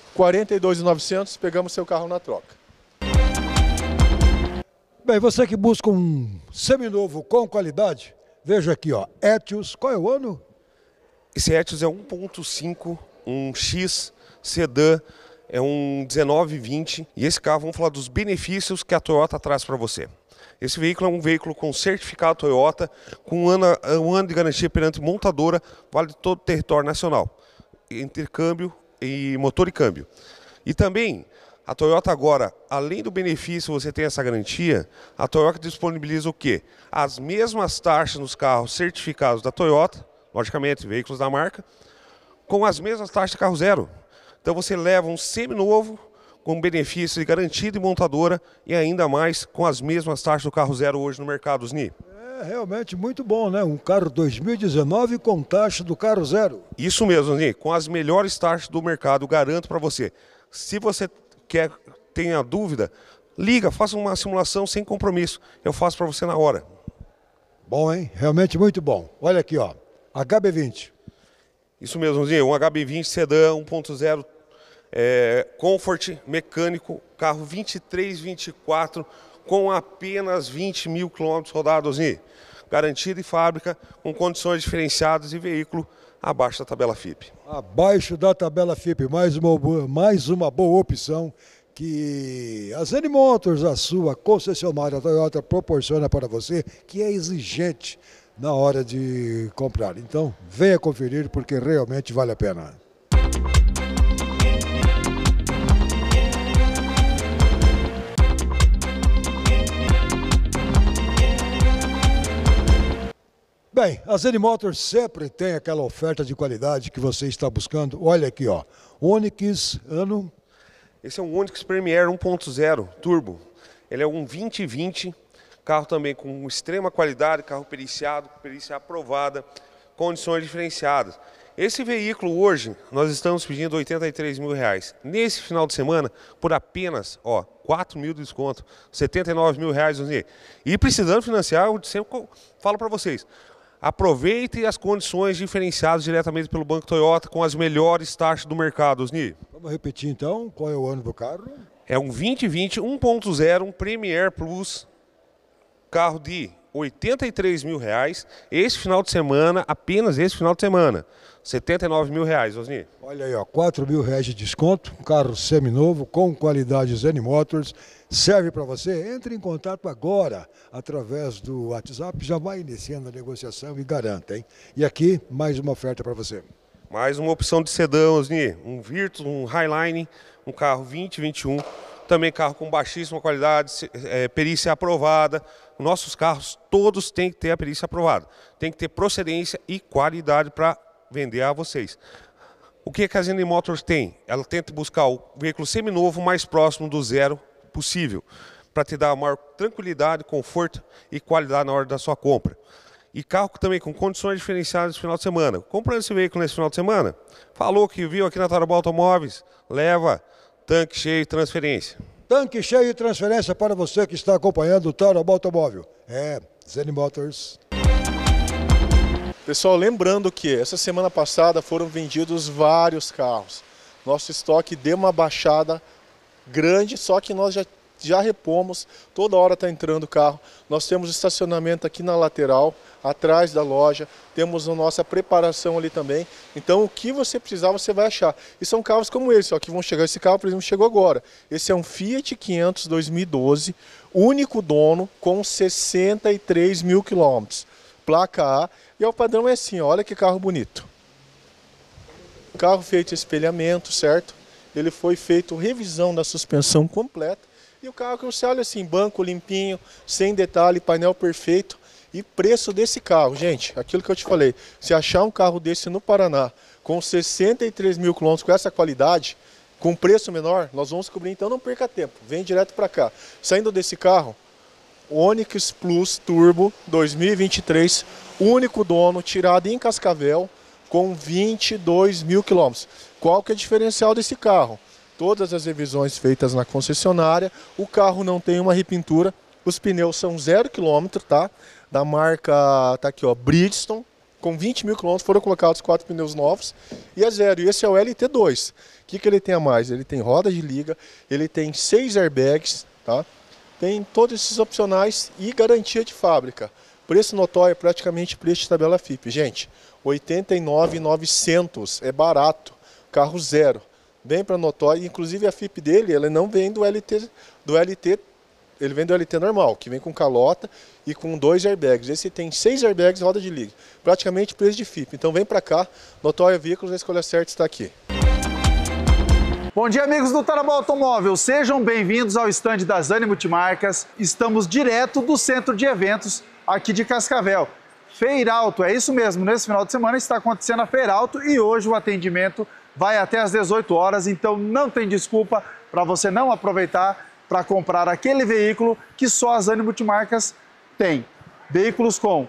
42.900, pegamos seu carro na troca. Bem, você que busca um seminovo com qualidade, Veja aqui, ó, Etios, qual é o ano? Esse Etios é 1.5, um X sedã, é um 1920. E esse carro, vamos falar dos benefícios que a Toyota traz para você. Esse veículo é um veículo com certificado Toyota, com um ano, um ano de garantia perante montadora, vale todo o território nacional. Intercâmbio e motor e câmbio. E também a Toyota agora, além do benefício, você tem essa garantia, a Toyota disponibiliza o quê? As mesmas taxas nos carros certificados da Toyota, logicamente, veículos da marca, com as mesmas taxas de carro zero. Então você leva um semi novo com benefício de garantia de montadora e ainda mais com as mesmas taxas do carro zero hoje no mercado, Osni. É realmente muito bom, né? Um carro 2019 com taxa do carro zero. Isso mesmo, Osni. Com as melhores taxas do mercado, garanto para você. Se você quer, tenha dúvida, liga, faça uma simulação sem compromisso. Eu faço para você na hora. Bom, hein? Realmente muito bom. Olha aqui, ó. HB20. Isso mesmo, Zinho. Um HB20 sedã 1.0 é, Comfort mecânico, carro 2324 com apenas 20 mil quilômetros rodados, Zinho. Garantido e fábrica, com condições diferenciadas e veículo abaixo da tabela FIP. Abaixo da tabela FIP, mais uma, mais uma boa opção que a Zen Motors, a sua concessionária Toyota, proporciona para você, que é exigente na hora de comprar. Então, venha conferir porque realmente vale a pena. Bem, a Zen Motors sempre tem aquela oferta de qualidade que você está buscando. Olha aqui, ó. Onix ano. Esse é um Onix Premier 1.0 turbo. Ele é um 2020, carro também com extrema qualidade, carro periciado, perícia aprovada, condições diferenciadas. Esse veículo hoje nós estamos pedindo 83 mil reais. Nesse final de semana, por apenas ó, 4 mil de desconto, 79 mil reais. E precisando financiar, eu sempre falo para vocês, aproveite as condições diferenciadas diretamente pelo Banco Toyota com as melhores taxas do mercado, Osni. Vamos repetir então, qual é o ano do carro? É um 2020 1.0, um Premier Plus, carro de 83 mil reais, esse final de semana, apenas esse final de semana, 79 mil reais, Osni. Olha aí, ó, 4 mil reais de desconto, um carro seminovo, com qualidades Zen Motors, serve para você, entre em contato agora através do WhatsApp, já vai iniciando a negociação e garanta, hein? E aqui, mais uma oferta para você. Mais uma opção de sedã, Osni, um Virtus, um Highline, um carro 2021, também carro com baixíssima qualidade, é, perícia aprovada. Nossos carros todos têm que ter a perícia aprovada, tem que ter procedência e qualidade para vender a vocês. O que a Casini Motors tem? Ela tenta buscar o veículo seminovo mais próximo do zero possível, para te dar maior tranquilidade, conforto e qualidade na hora da sua compra. E carro também com condições diferenciadas no final de semana. Comprando esse veículo nesse final de semana, falou que viu aqui na Tarobá Automóveis, leva tanque cheio e transferência. Tanque cheio e transferência para você que está acompanhando o Tarobá Automóvel. É, Zen Motors. Pessoal, lembrando que essa semana passada foram vendidos vários carros. Nosso estoque deu uma baixada grande, só que nós já, já repomos, toda hora está entrando carro. Nós temos estacionamento aqui na lateral, atrás da loja, temos a nossa preparação ali também. Então o que você precisar você vai achar. E são carros como esse, ó, que vão chegar. Esse carro, por exemplo, chegou agora. Esse é um Fiat 500 2012, único dono com 63 mil quilômetros. Placa A. E é o padrão é assim, olha que carro bonito. Carro feito espelhamento, certo? ele foi feito revisão da suspensão completa e o carro que você olha assim, banco limpinho, sem detalhe, painel perfeito e preço desse carro, gente, aquilo que eu te falei, se achar um carro desse no Paraná com 63 mil quilômetros com essa qualidade, com preço menor, nós vamos cobrir, então não perca tempo, vem direto para cá. Saindo desse carro, Onix Plus Turbo 2023, único dono, tirado em Cascavel, com 22 mil quilômetros. Qual que é o diferencial desse carro? Todas as revisões feitas na concessionária, o carro não tem uma repintura, os pneus são zero quilômetro, tá? Da marca, tá aqui ó, Bridgestone, com 20 mil quilômetros foram colocados quatro pneus novos e é zero. E esse é o LT2. O que, que ele tem a mais? Ele tem roda de liga, ele tem seis airbags, tá? Tem todos esses opcionais e garantia de fábrica. Preço notório é praticamente preço de tabela FIP. Gente, 89,900 é barato carro zero, bem para notório. Inclusive a FIP dele, ela não vem do LT, do LT, ele vem do LT normal, que vem com calota e com dois airbags. Esse tem seis airbags, roda de liga, praticamente preço de FIP. Então vem para cá, notório veículos, a escolha certa está aqui. Bom dia, amigos do Tarabó Automóvel. Sejam bem-vindos ao estande das Animo Multimarcas. Estamos direto do centro de eventos aqui de Cascavel. Feirauto, é isso mesmo. Nesse final de semana está acontecendo a Feirauto e hoje o atendimento vai até às 18 horas, então não tem desculpa para você não aproveitar para comprar aquele veículo que só as Animo Multimarcas tem. Veículos com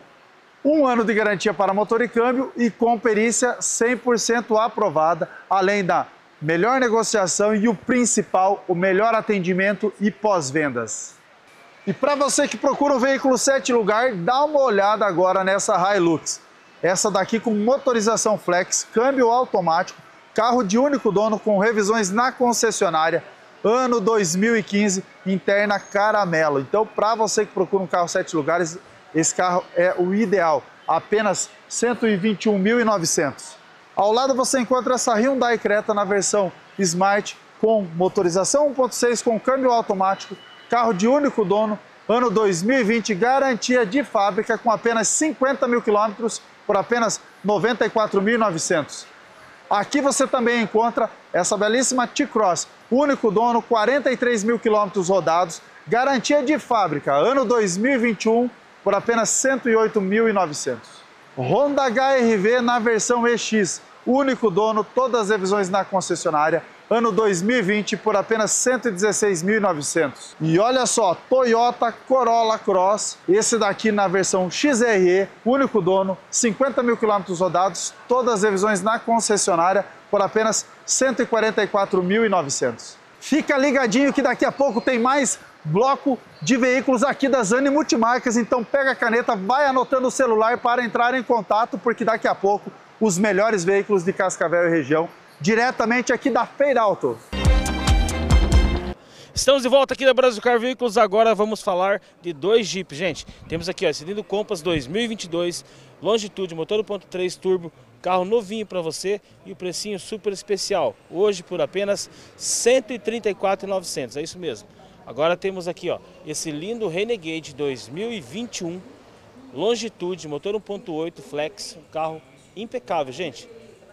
um ano de garantia para motor e câmbio e com perícia 100% aprovada, além da melhor negociação e o principal, o melhor atendimento e pós-vendas. E para você que procura um veículo 7 lugar, dá uma olhada agora nessa Hilux. Essa daqui com motorização flex, câmbio automático, Carro de único dono com revisões na concessionária, ano 2015, interna caramelo. Então, para você que procura um carro sete lugares, esse carro é o ideal. Apenas 121.900. Ao lado você encontra essa Hyundai Creta na versão Smart com motorização 1.6 com câmbio automático, carro de único dono, ano 2020, garantia de fábrica com apenas 50 mil quilômetros por apenas 94.900. Aqui você também encontra essa belíssima T-Cross, único dono, 43 mil quilômetros rodados, garantia de fábrica, ano 2021, por apenas 108.900. Honda HRV na versão EX, único dono, todas as revisões na concessionária, ano 2020 por apenas 116.900. E olha só, Toyota Corolla Cross, esse daqui na versão XRE, único dono, 50 mil quilômetros rodados, todas as revisões na concessionária por apenas 144.900. Fica ligadinho que daqui a pouco tem mais bloco de veículos aqui da Zane Multimarcas, então pega a caneta, vai anotando o celular para entrar em contato, porque daqui a pouco os melhores veículos de Cascavel e região diretamente aqui da feira, alto. Estamos de volta aqui da Brasil Car Veículos, agora vamos falar de dois Jeep, gente. Temos aqui, ó, esse lindo Compass 2022, longitude, motor 1.3 turbo, carro novinho para você e o precinho super especial. Hoje por apenas R$ 134.900, é isso mesmo. Agora temos aqui, ó, esse lindo Renegade 2021, longitude, motor 1.8 flex, carro impecável, gente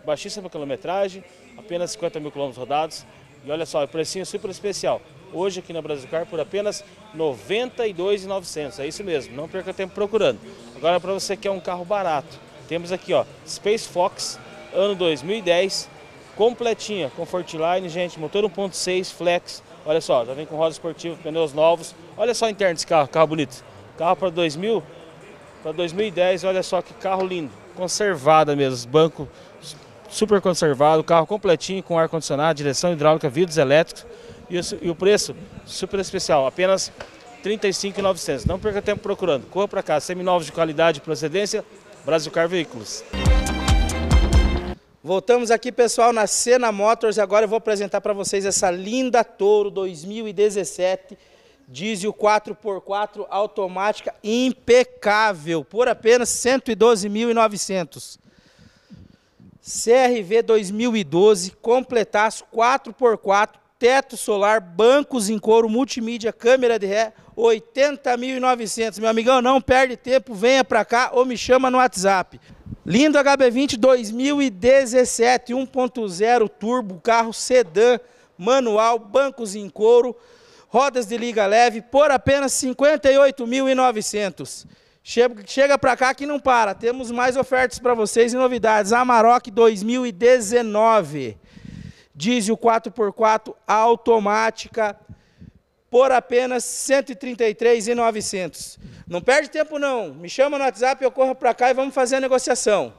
baixíssima quilometragem, apenas 50 mil quilômetros rodados. E olha só, o precinho é super especial. Hoje aqui na Brasilcar por apenas R$ 92,900. É isso mesmo, não perca tempo procurando. Agora para você que é um carro barato, temos aqui ó, Space Fox, ano 2010, completinha, Comfort Line gente, motor 1.6, flex. Olha só, já vem com roda esportiva, pneus novos. Olha só a interna desse carro, carro bonito. Carro para 2000, para 2010, olha só que carro lindo, conservada mesmo, banco super conservado, carro completinho com ar-condicionado, direção hidráulica, vidros elétricos e o, e o preço super especial, apenas R$ 35.900. Não perca tempo procurando, corra para cá, seminovos de qualidade e procedência, Brasilcar Veículos. Voltamos aqui, pessoal, na Cena Motors e agora eu vou apresentar para vocês essa linda Toro 2017, diesel 4x4 automática impecável, por apenas R$ 112.900. CRV 2012, completaço 4x4, teto solar, bancos em couro, multimídia, câmera de ré, 80.900. Meu amigão, não perde tempo, venha para cá ou me chama no WhatsApp. Lindo HB20 2017, 1.0 turbo, carro sedã, manual, bancos em couro, rodas de liga leve, por apenas 58.900. Chega para cá que não para. Temos mais ofertas para vocês e novidades. Amarok 2019. Diesel 4x4 automática por apenas 133,900. Não perde tempo não. Me chama no WhatsApp, eu corro para cá e vamos fazer a negociação.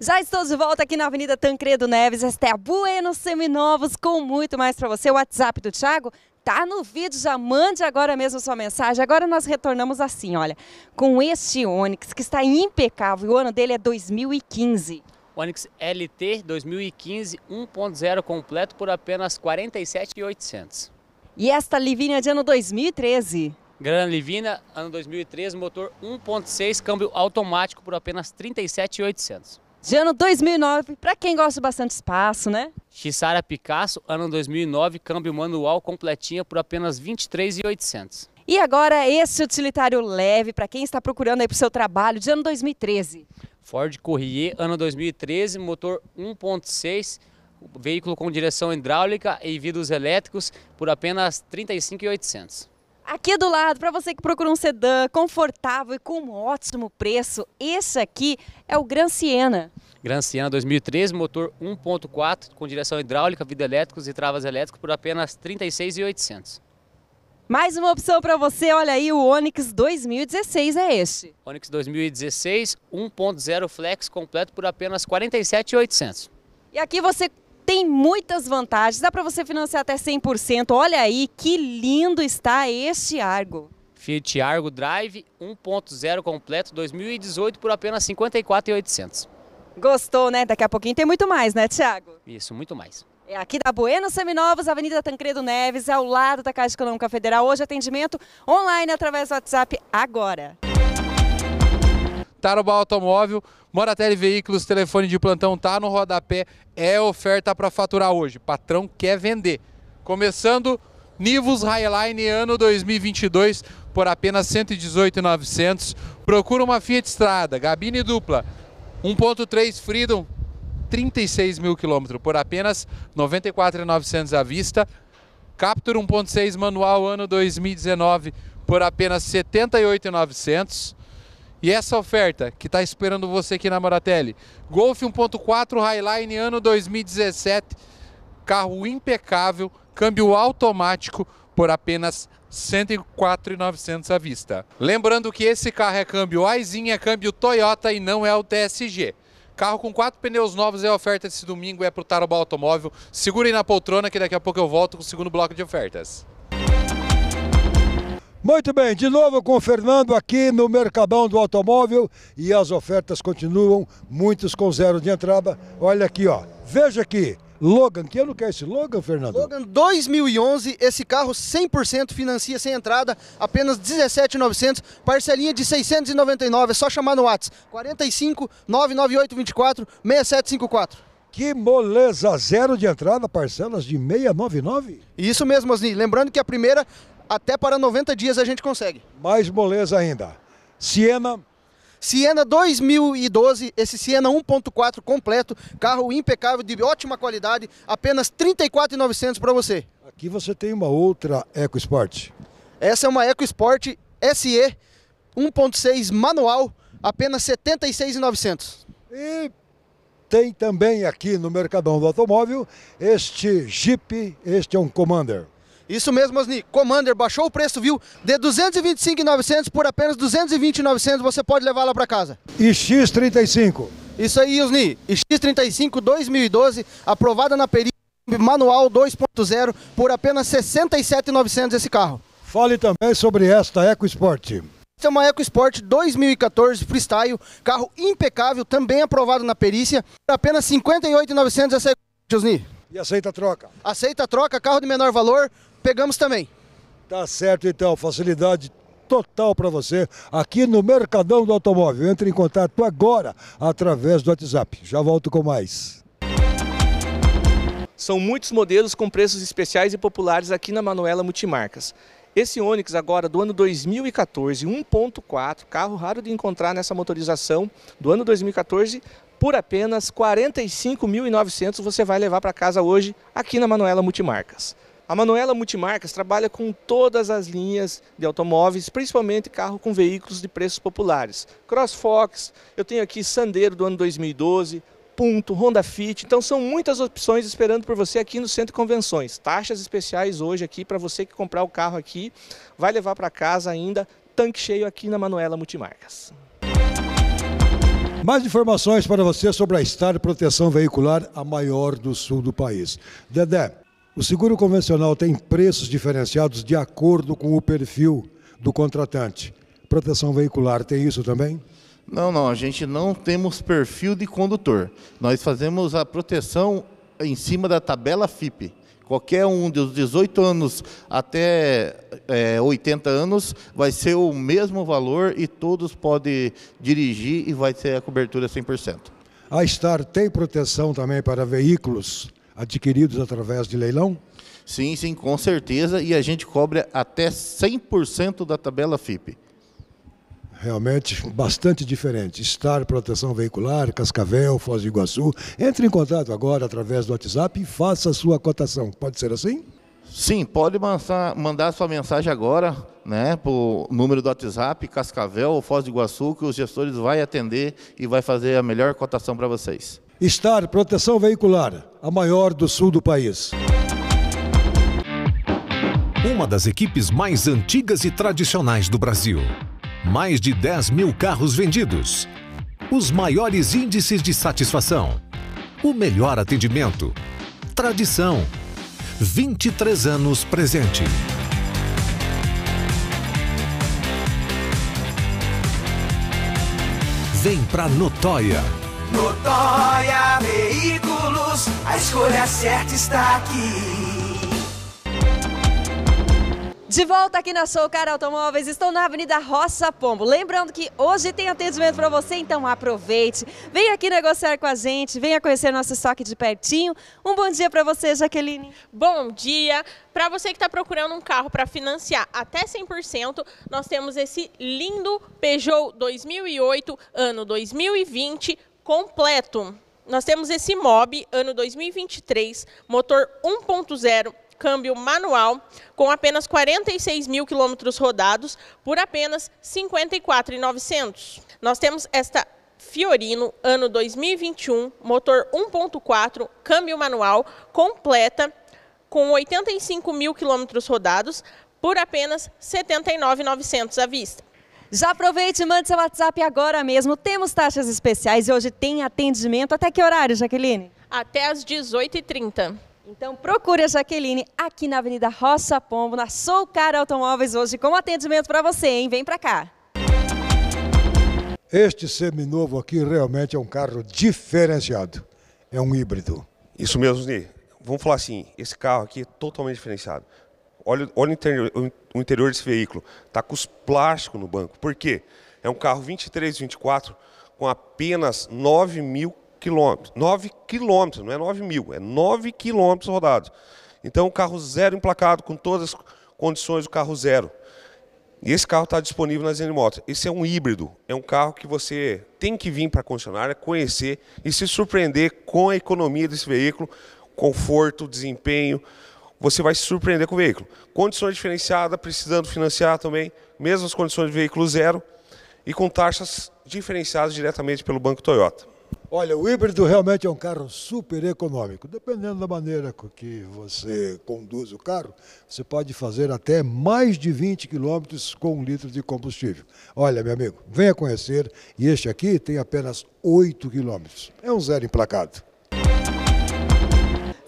Já estou de volta aqui na Avenida Tancredo Neves, esta é a Buenos Seminovos, com muito mais para você. O WhatsApp do Thiago Tá no vídeo, já mande agora mesmo sua mensagem. Agora nós retornamos assim, olha, com este Onix que está impecável. O ano dele é 2015. Onix LT 2015 1.0 completo por apenas 47.800. E esta Livina de ano 2013? Grana Livina, ano 2013, motor 1.6, câmbio automático por apenas 37.800 de ano 2009, para quem gosta bastante espaço, né? Xara Picasso, ano 2009, câmbio manual completinha por apenas R$ 23.800. E agora esse utilitário leve para quem está procurando aí para o seu trabalho de ano 2013. Ford Courier, ano 2013, motor 1.6, veículo com direção hidráulica e vidros elétricos por apenas R$ 35.800. Aqui do lado, para você que procura um sedã confortável e com um ótimo preço, esse aqui é o Gran Siena. Gran Siena 2013, motor 1.4 com direção hidráulica, vida elétricos e travas elétricas por apenas R$ 36.800. Mais uma opção para você, olha aí, o Onix 2016 é esse. Onix 2016, 1.0 flex completo por apenas 47.800. E aqui você tem muitas vantagens, dá para você financiar até 100%. Olha aí que lindo está este Argo. Fiat Argo Drive 1.0 completo 2018 por apenas 54.800. Gostou, né? Daqui a pouquinho tem muito mais, né, Tiago? Isso, muito mais. É aqui da Buenos Seminovos, Avenida Tancredo Neves, ao lado da Caixa Econômica Federal. Hoje atendimento online através do WhatsApp agora. Tarubá Automóvel, Moratelli Veículos, telefone de plantão tá no rodapé, é oferta para faturar hoje. Patrão quer vender. Começando Nivus Highline ano 2022 por apenas 118.900. Procura uma Fiat Estrada, gabine dupla, 1.3 Freedom, 36 mil quilômetros por apenas 94.900 à vista. Captur 1.6 manual ano 2019 por apenas 78.900. E essa oferta que está esperando você aqui na Moratelli. Golf 1.4 Highline ano 2017, carro impecável, câmbio automático por apenas 104,900 à vista. Lembrando que esse carro é câmbio Aizinha, é câmbio Toyota e não é o TSG. Carro com quatro pneus novos é a oferta desse domingo, é para o Tarobá Automóvel. Segurem na poltrona que daqui a pouco eu volto com o segundo bloco de ofertas. Muito bem, de novo com o Fernando aqui no Mercadão do Automóvel e as ofertas continuam, muitos com zero de entrada. Olha aqui, ó. Veja aqui. Logan, que ano que é esse Logan, Fernando? Logan 2011, esse carro 100% financia sem entrada, apenas 17,900, parcelinha de 699, é só chamar no WhatsApp, 45 998 24 6754. Que moleza, zero de entrada, parcelas de 699? Isso mesmo, Osni. Lembrando que a primeira até para 90 dias a gente consegue. Mais moleza ainda. Siena. Siena 2012, esse Siena 1.4 completo, carro impecável, de ótima qualidade, apenas R$ 34.900 para você. Aqui você tem uma outra EcoSport. Essa é uma EcoSport SE 1.6 manual, apenas R$ 76.900. E tem também aqui no Mercadão do Automóvel este Jeep, este é um Commander. Isso mesmo, Osni. Commander baixou o preço, viu? De 225.900 por apenas 220.900 você pode levá-la para casa. E X35. Isso aí, Osni. E X35 2012, aprovada na perícia manual 2.0 por apenas 67.900 esse carro. Fale também sobre esta EcoSport. Essa é uma EcoSport 2014 Freestyle, carro impecável, também aprovado na perícia, por apenas 58.900 essa é Osni. E aceita a troca? Aceita a troca, carro de menor valor, pegamos também. Tá certo então, facilidade total para você aqui no Mercadão do Automóvel. Entre em contato agora através do WhatsApp. Já volto com mais. São muitos modelos com preços especiais e populares aqui na Manuela Multimarcas. Esse Onix agora do ano 2014, 1.4, carro raro de encontrar nessa motorização do ano 2014, por apenas 45.900 você vai levar para casa hoje aqui na Manuela Multimarcas. A Manuela Multimarcas trabalha com todas as linhas de automóveis, principalmente carro com veículos de preços populares. CrossFox, eu tenho aqui Sandero do ano 2012, Punto, Honda Fit. Então são muitas opções esperando por você aqui no Centro Convenções. Taxas especiais hoje aqui para você que comprar o carro aqui, vai levar para casa ainda, tanque cheio aqui na Manuela Multimarcas. Mais informações para você sobre a Star Proteção Veicular, a maior do sul do país. Dedé, o seguro convencional tem preços diferenciados de acordo com o perfil do contratante. Proteção veicular tem isso também? Não, não, a gente não temos perfil de condutor. Nós fazemos a proteção em cima da tabela FIP. Qualquer um dos 18 anos até é, 80 anos vai ser o mesmo valor e todos podem dirigir e vai ser a cobertura 100%. A Star tem proteção também para veículos adquiridos através de leilão? Sim, sim, com certeza. E a gente cobra até 100% da tabela FIP. Realmente bastante diferente. Estar Proteção Veicular, Cascavel, Foz do Iguaçu. Entre em contato agora através do WhatsApp e faça a sua cotação. Pode ser assim? Sim, pode mandar, mandar sua mensagem agora, né, para o número do WhatsApp, Cascavel ou Foz do Iguaçu, que os gestores vão atender e vai fazer a melhor cotação para vocês. Estar Proteção Veicular, a maior do sul do país. Uma das equipes mais antigas e tradicionais do Brasil. Mais de 10 mil carros vendidos. Os maiores índices de satisfação. O melhor atendimento. Tradição. 23 anos presente. Vem pra Notóia. Notória Veículos, a escolha certa está aqui. De volta aqui na Show Car Automóveis, estou na Avenida Roça Pombo. Lembrando que hoje tem atendimento para você, então aproveite. Venha aqui negociar com a gente, venha conhecer nosso estoque de pertinho. Um bom dia para você, Jaqueline. Bom dia. Para você que está procurando um carro para financiar até 100%, nós temos esse lindo Peugeot 2008, ano 2020, completo. Nós temos esse Mob, ano 2023, motor 1.0, câmbio manual, com apenas 46 mil quilômetros rodados, por apenas 54,900. Nós temos esta Fiorino, ano 2021, motor 1.4, câmbio manual, completa, com 85 mil quilômetros rodados, por apenas 79,900 à vista. Já aproveite e mande seu WhatsApp agora mesmo. Temos taxas especiais e hoje tem atendimento. Até que horário, Jaqueline? Até às 18h30. Então procure a Jaqueline aqui na Avenida Rocha Pombo, na Sou Cara Automóveis, hoje com atendimento para você, hein? Vem para cá. Este seminovo aqui realmente é um carro diferenciado. É um híbrido. Isso mesmo, Ni. Vamos falar assim, esse carro aqui é totalmente diferenciado. Olha, olha o, interior, o interior desse veículo. Está com os plásticos no banco. Por quê? É um carro 23, 24 com apenas 9 mil quilômetros. 9 quilômetros, não é 9 mil, é 9 quilômetros rodados. Então, um carro zero emplacado, com todas as condições do carro zero. E esse carro está disponível na Zenimoto. Esse é um híbrido, é um carro que você tem que vir para a concessionária, conhecer e se surpreender com a economia desse veículo, conforto, desempenho, você vai se surpreender com o veículo. Condições diferenciadas, precisando financiar também, mesmas condições de veículo zero e com taxas diferenciadas diretamente pelo Banco Toyota. Olha, o híbrido realmente é um carro super econômico. Dependendo da maneira que você conduz o carro, você pode fazer até mais de 20 quilômetros com um litro de combustível. Olha, meu amigo, venha conhecer. E este aqui tem apenas 8 quilômetros. É um zero emplacado.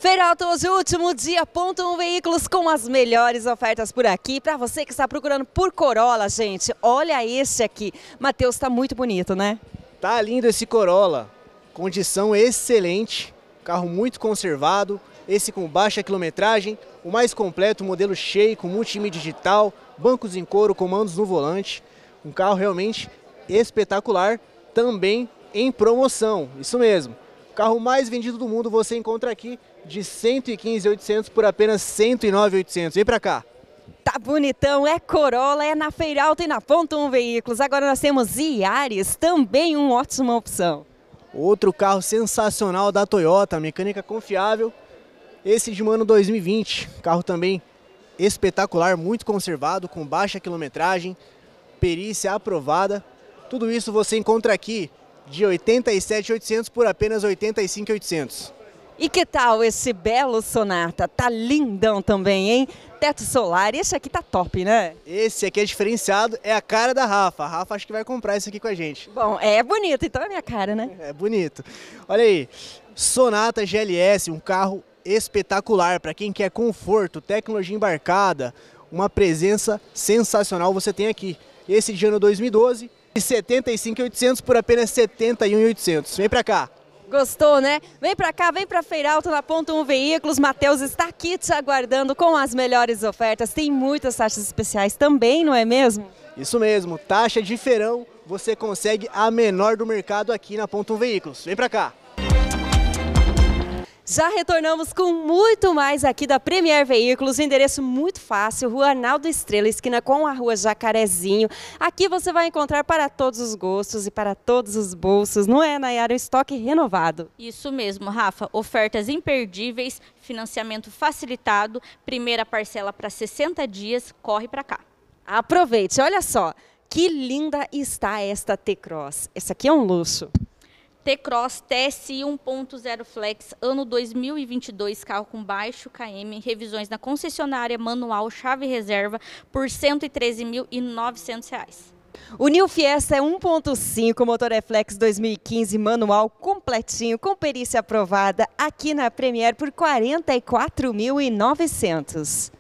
Feira Autos, último dia, um veículos com as melhores ofertas por aqui. Para você que está procurando por Corolla, gente, olha este aqui. Matheus, está muito bonito, né? Tá lindo esse Corolla. Condição excelente, carro muito conservado, esse com baixa quilometragem, o mais completo, modelo cheio, com multimídia digital, bancos em couro, comandos no volante. Um carro realmente espetacular, também em promoção, isso mesmo. carro mais vendido do mundo você encontra aqui de 115.800 por apenas 109.800. Vem para cá. Tá bonitão, é Corolla, é na Feira Alta e na Ponta 1 Veículos. Agora nós temos Iares, também uma ótima opção. Outro carro sensacional da Toyota, mecânica confiável. Esse de um ano 2020, carro também espetacular, muito conservado, com baixa quilometragem, perícia aprovada. Tudo isso você encontra aqui de 87.800 por apenas 85.800. E que tal esse belo Sonata? Tá lindão também, hein? Teto solar, esse aqui tá top, né? Esse aqui é diferenciado, é a cara da Rafa. A Rafa acho que vai comprar esse aqui com a gente. Bom, é bonito, então é minha cara, né? É bonito. Olha aí, Sonata GLS, um carro espetacular para quem quer conforto, tecnologia embarcada, uma presença sensacional você tem aqui. Esse de ano 2012 de 75.800 por apenas 71.800. Vem para cá. Gostou, né? Vem para cá, vem para Alta na Ponta 1 Veículos. Matheus está aqui te aguardando com as melhores ofertas. Tem muitas taxas especiais também, não é mesmo? Isso mesmo, taxa de feirão você consegue a menor do mercado aqui na Ponta 1 Veículos. Vem para cá. Já retornamos com muito mais aqui da Premier Veículos. endereço muito fácil, Rua Arnaldo Estrela, esquina com a Rua Jacarezinho. Aqui você vai encontrar para todos os gostos e para todos os bolsos, não é, Nayara? O estoque renovado. Isso mesmo, Rafa. Ofertas imperdíveis, financiamento facilitado, primeira parcela para 60 dias. Corre para cá. Aproveite, olha só. Que linda está esta T-Cross. Essa aqui é um luxo. T-Cross TSI 1.0 Flex, ano 2022, carro com baixo KM, revisões na concessionária, manual, chave reserva, por R$ 113.900. O New Fiesta é 1.5, motor é Flex 2015, manual completinho, com perícia aprovada, aqui na Premier por R$ 44.900.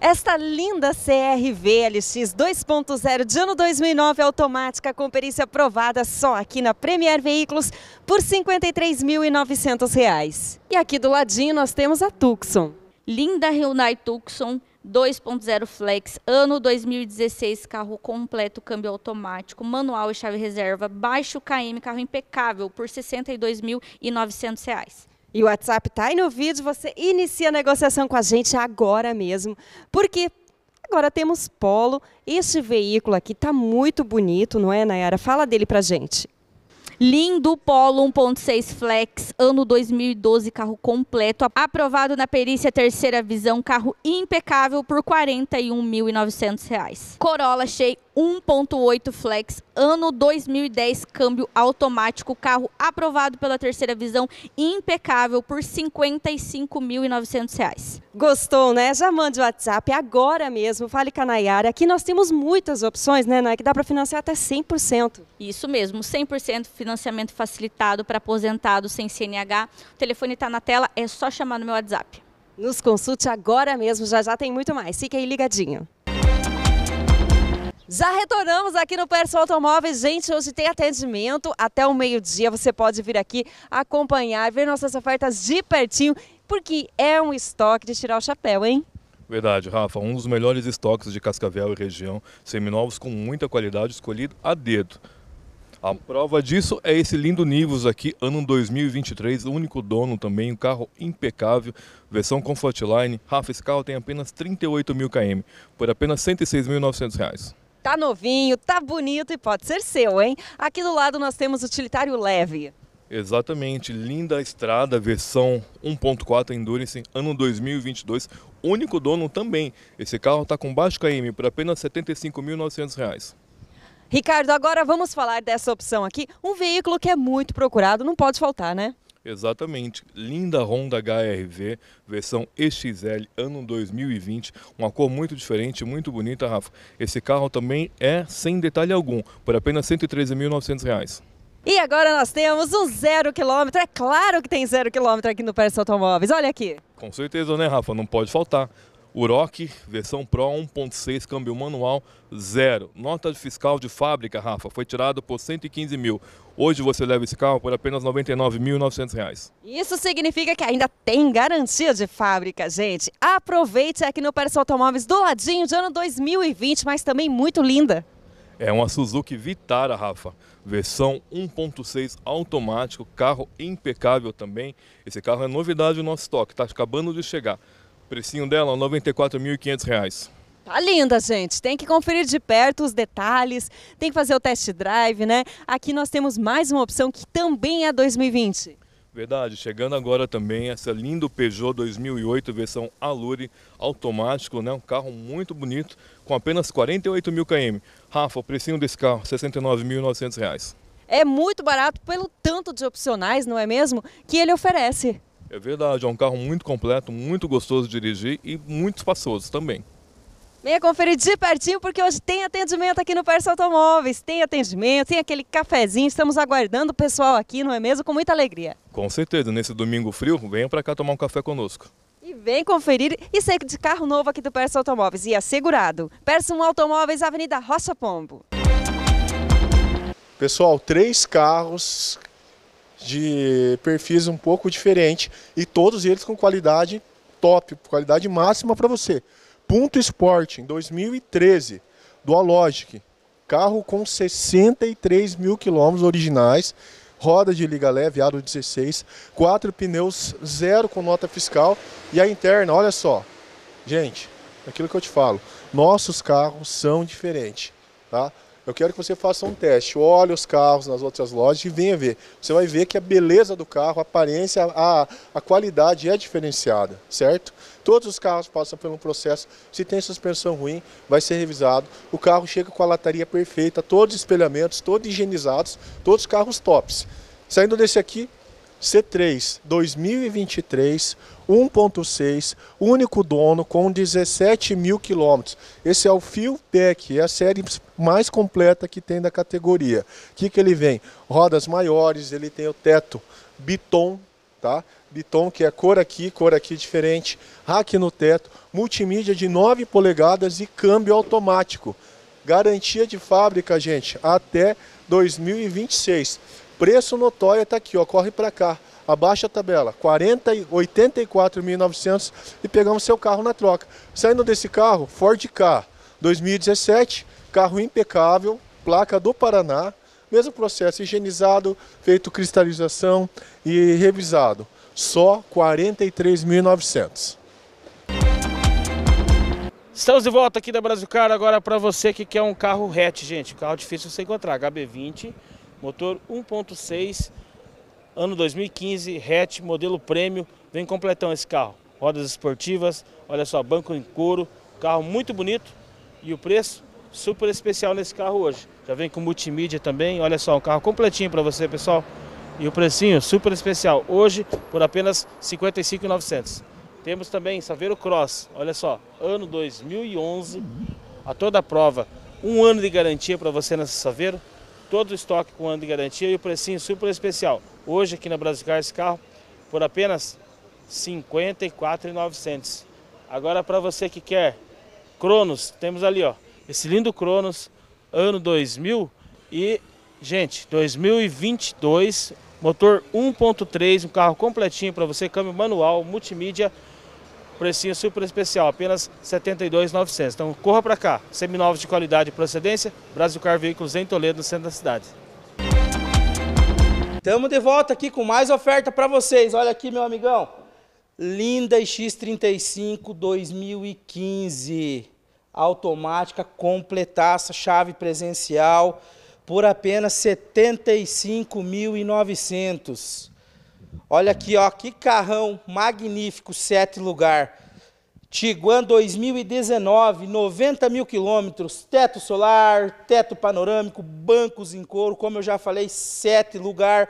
Esta linda CRV LX 2.0 de ano 2009 automática com perícia aprovada só aqui na Premier Veículos por R$ 53.900. E aqui do ladinho nós temos a Tucson. Linda Hyundai Tucson 2.0 Flex, ano 2016, carro completo, câmbio automático, manual e chave reserva, baixo KM, carro impecável por R$ 62.900. E o WhatsApp está aí no vídeo, você inicia a negociação com a gente agora mesmo, porque agora temos Polo. Este veículo aqui está muito bonito, não é, Nayara? Fala dele para gente. Lindo Polo 1.6 Flex, ano 2012, carro completo, aprovado na perícia terceira visão, carro impecável por R$ 41.900. Corolla Cheio 1.8 Flex, ano 2010, câmbio automático, carro aprovado pela terceira visão, impecável por R$ 55.900. Gostou, né? Já mande o WhatsApp agora mesmo, fale com a Nayara. Aqui nós temos muitas opções, né, Nay, que dá para financiar até 100%. Isso mesmo, 100% financiamento facilitado para aposentado sem CNH. O telefone está na tela, é só chamar no meu WhatsApp. Nos consulte agora mesmo, já já tem muito mais. Fique aí ligadinho. Já retornamos aqui no Perso Automóveis. Gente, hoje tem atendimento até o meio-dia. Você pode vir aqui acompanhar, ver nossas ofertas de pertinho, porque é um estoque de tirar o chapéu, hein? Verdade, Rafa. Um dos melhores estoques de Cascavel e região. Seminovos com muita qualidade, escolhido a dedo. A prova disso é esse lindo Nivus aqui, ano 2023, único dono também, um carro impecável, versão Comfortline. Rafa, esse carro tem apenas 38 mil km, por apenas R$ 106.900. Tá novinho, tá bonito e pode ser seu, hein? Aqui do lado nós temos utilitário leve. Exatamente, linda estrada, versão 1.4 Endurance, ano 2022, único dono também. Esse carro está com baixo KM por apenas R$ 75.900. Ricardo, agora vamos falar dessa opção aqui, um veículo que é muito procurado, não pode faltar, né? Exatamente. Linda Honda HRV, versão EXL, ano 2020. Uma cor muito diferente, muito bonita, Rafa. Esse carro também é sem detalhe algum, por apenas R$ 113.900. E agora nós temos um zero quilômetro. É claro que tem zero quilômetro aqui no Persa Automóveis. Olha aqui. Com certeza, né, Rafa? Não pode faltar. Uroc, versão Pro 1.6, câmbio manual, zero. Nota fiscal de fábrica, Rafa, foi tirado por 115 mil. Hoje você leva esse carro por apenas R$ 99.900. Isso significa que ainda tem garantia de fábrica, gente. Aproveite aqui no Pérez Automóveis do ladinho de ano 2020, mas também muito linda. É uma Suzuki Vitara, Rafa. Versão 1.6 automático, carro impecável também. Esse carro é novidade no nosso estoque, está acabando de chegar. Precinho dela, R$ 94.500. Tá linda, gente. Tem que conferir de perto os detalhes, tem que fazer o test drive, né? Aqui nós temos mais uma opção que também é 2020. Verdade, chegando agora também essa lindo Peugeot 2008 versão Alure automático, né? Um carro muito bonito com apenas 48 mil km. Rafa, o precinho desse carro, R$ 69.900. É muito barato pelo tanto de opcionais, não é mesmo? Que ele oferece. É verdade, é um carro muito completo, muito gostoso de dirigir e muito espaçoso também. Venha conferir de pertinho porque hoje tem atendimento aqui no Persa Automóveis. Tem atendimento, tem aquele cafezinho. Estamos aguardando o pessoal aqui, não é mesmo? Com muita alegria. Com certeza, nesse domingo frio, venha para cá tomar um café conosco. E vem conferir e sair de carro novo aqui do Persa Automóveis. E assegurado. Persa Automóveis, Avenida Rocha Pombo. Pessoal, três carros de perfis um pouco diferente e todos eles com qualidade top, qualidade máxima para você. ponto Sport, em 2013, do logic Carro com 63 mil quilômetros originais, roda de liga leve, aro 16, quatro pneus, zero com nota fiscal e a interna, olha só. Gente, é aquilo que eu te falo, nossos carros são diferentes, tá? Eu quero que você faça um teste, olhe os carros nas outras lojas e venha ver. Você vai ver que a beleza do carro, a aparência, a, a qualidade é diferenciada, certo? Todos os carros passam pelo processo. Se tem suspensão ruim, vai ser revisado. O carro chega com a lataria perfeita, todos os espelhamentos, todos higienizados, todos os carros tops. Saindo desse aqui, C3 2023 1.6, único dono com 17 mil quilômetros. Esse é o Fio é a série mais completa que tem da categoria. O que, que ele vem? Rodas maiores, ele tem o teto biton, tá? Biton que é cor aqui, cor aqui diferente, rack no teto, multimídia de 9 polegadas e câmbio automático. Garantia de fábrica, gente, até 2026. Preço notório está aqui, ó, corre para cá. Abaixa a tabela, R$ 84.900 e pegamos seu carro na troca. Saindo desse carro, Ford K 2017, carro impecável, placa do Paraná, mesmo processo higienizado, feito cristalização e revisado. Só 43.900. Estamos de volta aqui da Brasil Car agora para você que quer um carro hatch, gente. Carro difícil de você encontrar, HB20 motor 1.6, ano 2015, hatch, modelo prêmio, vem completão esse carro. Rodas esportivas, olha só, banco em couro, carro muito bonito e o preço super especial nesse carro hoje. Já vem com multimídia também, olha só, um carro completinho para você, pessoal. E o precinho super especial, hoje por apenas R$ 55.900. Temos também Saveiro Cross, olha só, ano 2011, a toda prova. Um ano de garantia para você nessa Saveiro, todo o estoque com ano de garantia e o precinho super especial. Hoje aqui na Brasicar esse carro por apenas R$ 54,900. Agora para você que quer Cronos, temos ali ó, esse lindo Cronos, ano 2000 e, gente, 2022, motor 1.3, um carro completinho para você, câmbio manual, multimídia, precinho super especial, apenas R$ 72,900. Então corra para cá, seminovos de qualidade e procedência, Brasilcar Veículos em Toledo, no centro da cidade. Estamos de volta aqui com mais oferta para vocês. Olha aqui, meu amigão. Linda X35 2015. Automática completaça, chave presencial por apenas 75.900. Olha aqui, ó, que carrão magnífico, sete lugar. Tiguan 2019, 90 mil quilômetros, teto solar, teto panorâmico, bancos em couro, como eu já falei, sete lugar,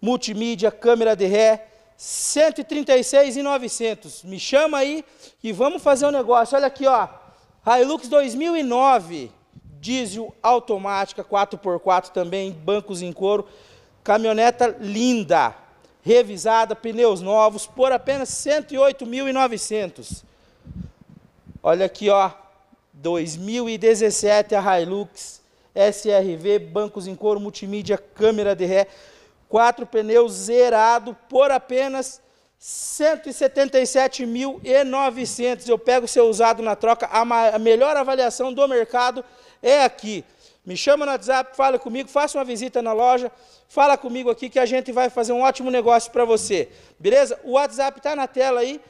multimídia, câmera de ré, 136,900. Me chama aí e vamos fazer um negócio. Olha aqui, ó, Hilux 2009, diesel automática, 4x4 também, bancos em couro, caminhoneta linda revisada, pneus novos, por apenas 108.900. Olha aqui, ó, 2017 a Hilux SRV, bancos em couro, multimídia, câmera de ré, quatro pneus zerado por apenas 177.900. Eu pego o seu usado na troca. A, a melhor avaliação do mercado é aqui. Me chama no WhatsApp, fala comigo, faça uma visita na loja, fala comigo aqui que a gente vai fazer um ótimo negócio para você. Beleza? O WhatsApp está na tela aí,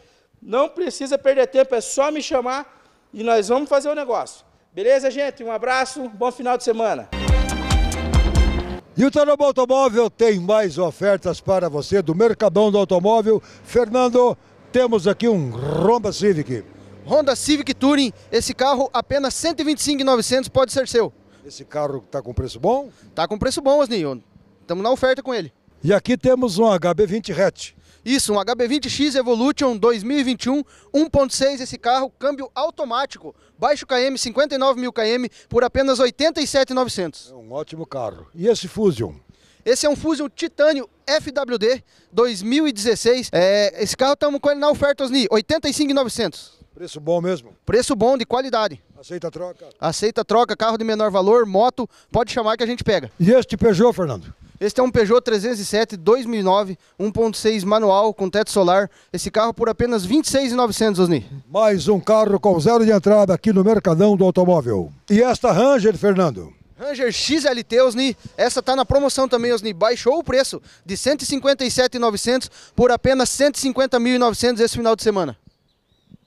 não precisa perder tempo, é só me chamar e nós vamos fazer o negócio. Beleza, gente? Um abraço, bom final de semana. E o Tarobo Automóvel tem mais ofertas para você do Mercadão do Automóvel. Fernando, temos aqui um Honda Civic. Honda Civic Touring, esse carro apenas 125.900 pode ser seu. Esse carro está com preço bom? Está com preço bom, Osnil. Estamos na oferta com ele. E aqui temos um HB20 hatch. Isso, um HB20X Evolution 2021, 1.6 esse carro, câmbio automático, baixo KM, 59 mil KM, por apenas 87,900. É um ótimo carro. E esse Fusion? Esse é um Fusion Titânio FWD 2016. É, esse carro estamos com ele na oferta, Osni, 85,900. Preço bom mesmo? Preço bom, de qualidade. Aceita troca? Aceita troca, carro de menor valor, moto, pode chamar que a gente pega. E este Peugeot, Fernando? Este é um Peugeot 307 2009, 1.6 manual com teto solar. Esse carro por apenas R$ 26.900, Osni. Mais um carro com zero de entrada aqui no Mercadão do Automóvel. E esta Ranger, Fernando? Ranger XLT, Osni. Essa tá na promoção também, Osni. Baixou o preço de 157.900 por apenas 150.900 esse final de semana.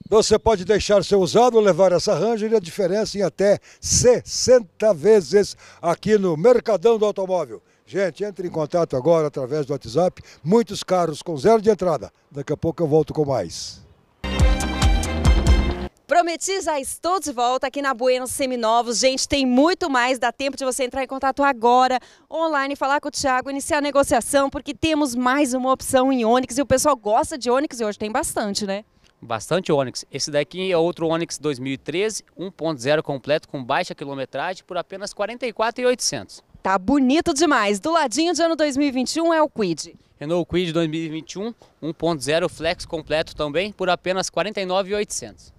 Você pode deixar seu usado ou levar essa Ranger e a diferença em até 60 vezes aqui no Mercadão do Automóvel. Gente, entre em contato agora através do WhatsApp. Muitos carros com zero de entrada. Daqui a pouco eu volto com mais. Prometi, já estou de volta aqui na Buenos Seminovos. Gente, tem muito mais. Dá tempo de você entrar em contato agora, online, falar com o Thiago, iniciar a negociação, porque temos mais uma opção em Onix e o pessoal gosta de Onix e hoje tem bastante, né? Bastante Onix. Esse daqui é outro Onix 2013, 1.0 completo com baixa quilometragem por apenas 44,800. Tá bonito demais. Do ladinho de ano 2021 é o Quid. Renault Quid 2021, 1.0 flex completo também por apenas 49,800.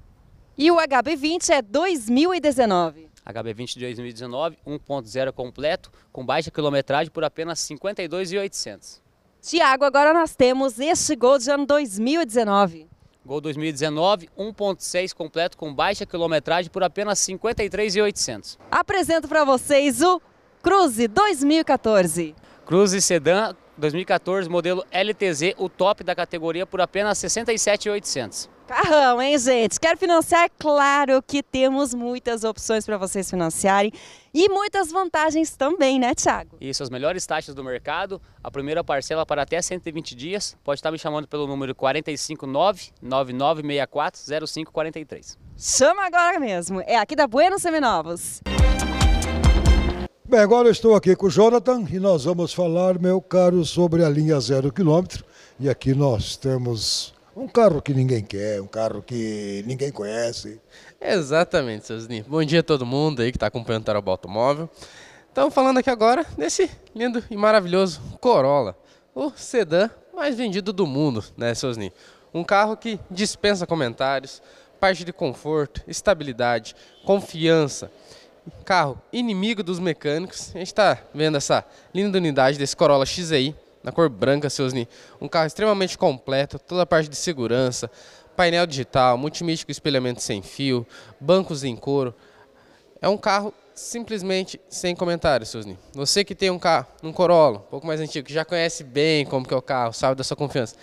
E o HB20 é 2019. HB20 2019, 1.0 completo com baixa quilometragem por apenas 52,800. Tiago, agora nós temos este Gol de ano 2019. Gol 2019, 1.6 completo com baixa quilometragem por apenas 53.800. Apresento para vocês o Cruze 2014. Cruze Sedan 2014, modelo LTZ, o top da categoria, por apenas R$ 67,800. Carrão, hein, gente? Quer financiar? Claro que temos muitas opções para vocês financiarem e muitas vantagens também, né, Thiago? Isso, as melhores taxas do mercado. A primeira parcela para até 120 dias. Pode estar me chamando pelo número 459 Chama agora mesmo. É aqui da Buenos Seminovos. Música Bem, agora eu estou aqui com o Jonathan e nós vamos falar, meu caro, sobre a linha zero quilômetro. E aqui nós temos um carro que ninguém quer, um carro que ninguém conhece. Exatamente, seus Bom dia a todo mundo aí que está acompanhando o Tarobá Automóvel. Estamos falando aqui agora desse lindo e maravilhoso Corolla, o sedã mais vendido do mundo, né, seus Um carro que dispensa comentários, parte de conforto, estabilidade, confiança carro inimigo dos mecânicos. A gente está vendo essa linda unidade desse Corolla XEI, na cor branca, seus ni. Um carro extremamente completo, toda a parte de segurança, painel digital, multimídia com espelhamento sem fio, bancos em couro. É um carro simplesmente sem comentários, seus ni. Você que tem um carro, um Corolla, um pouco mais antigo, que já conhece bem como que é o carro, sabe da sua confiança,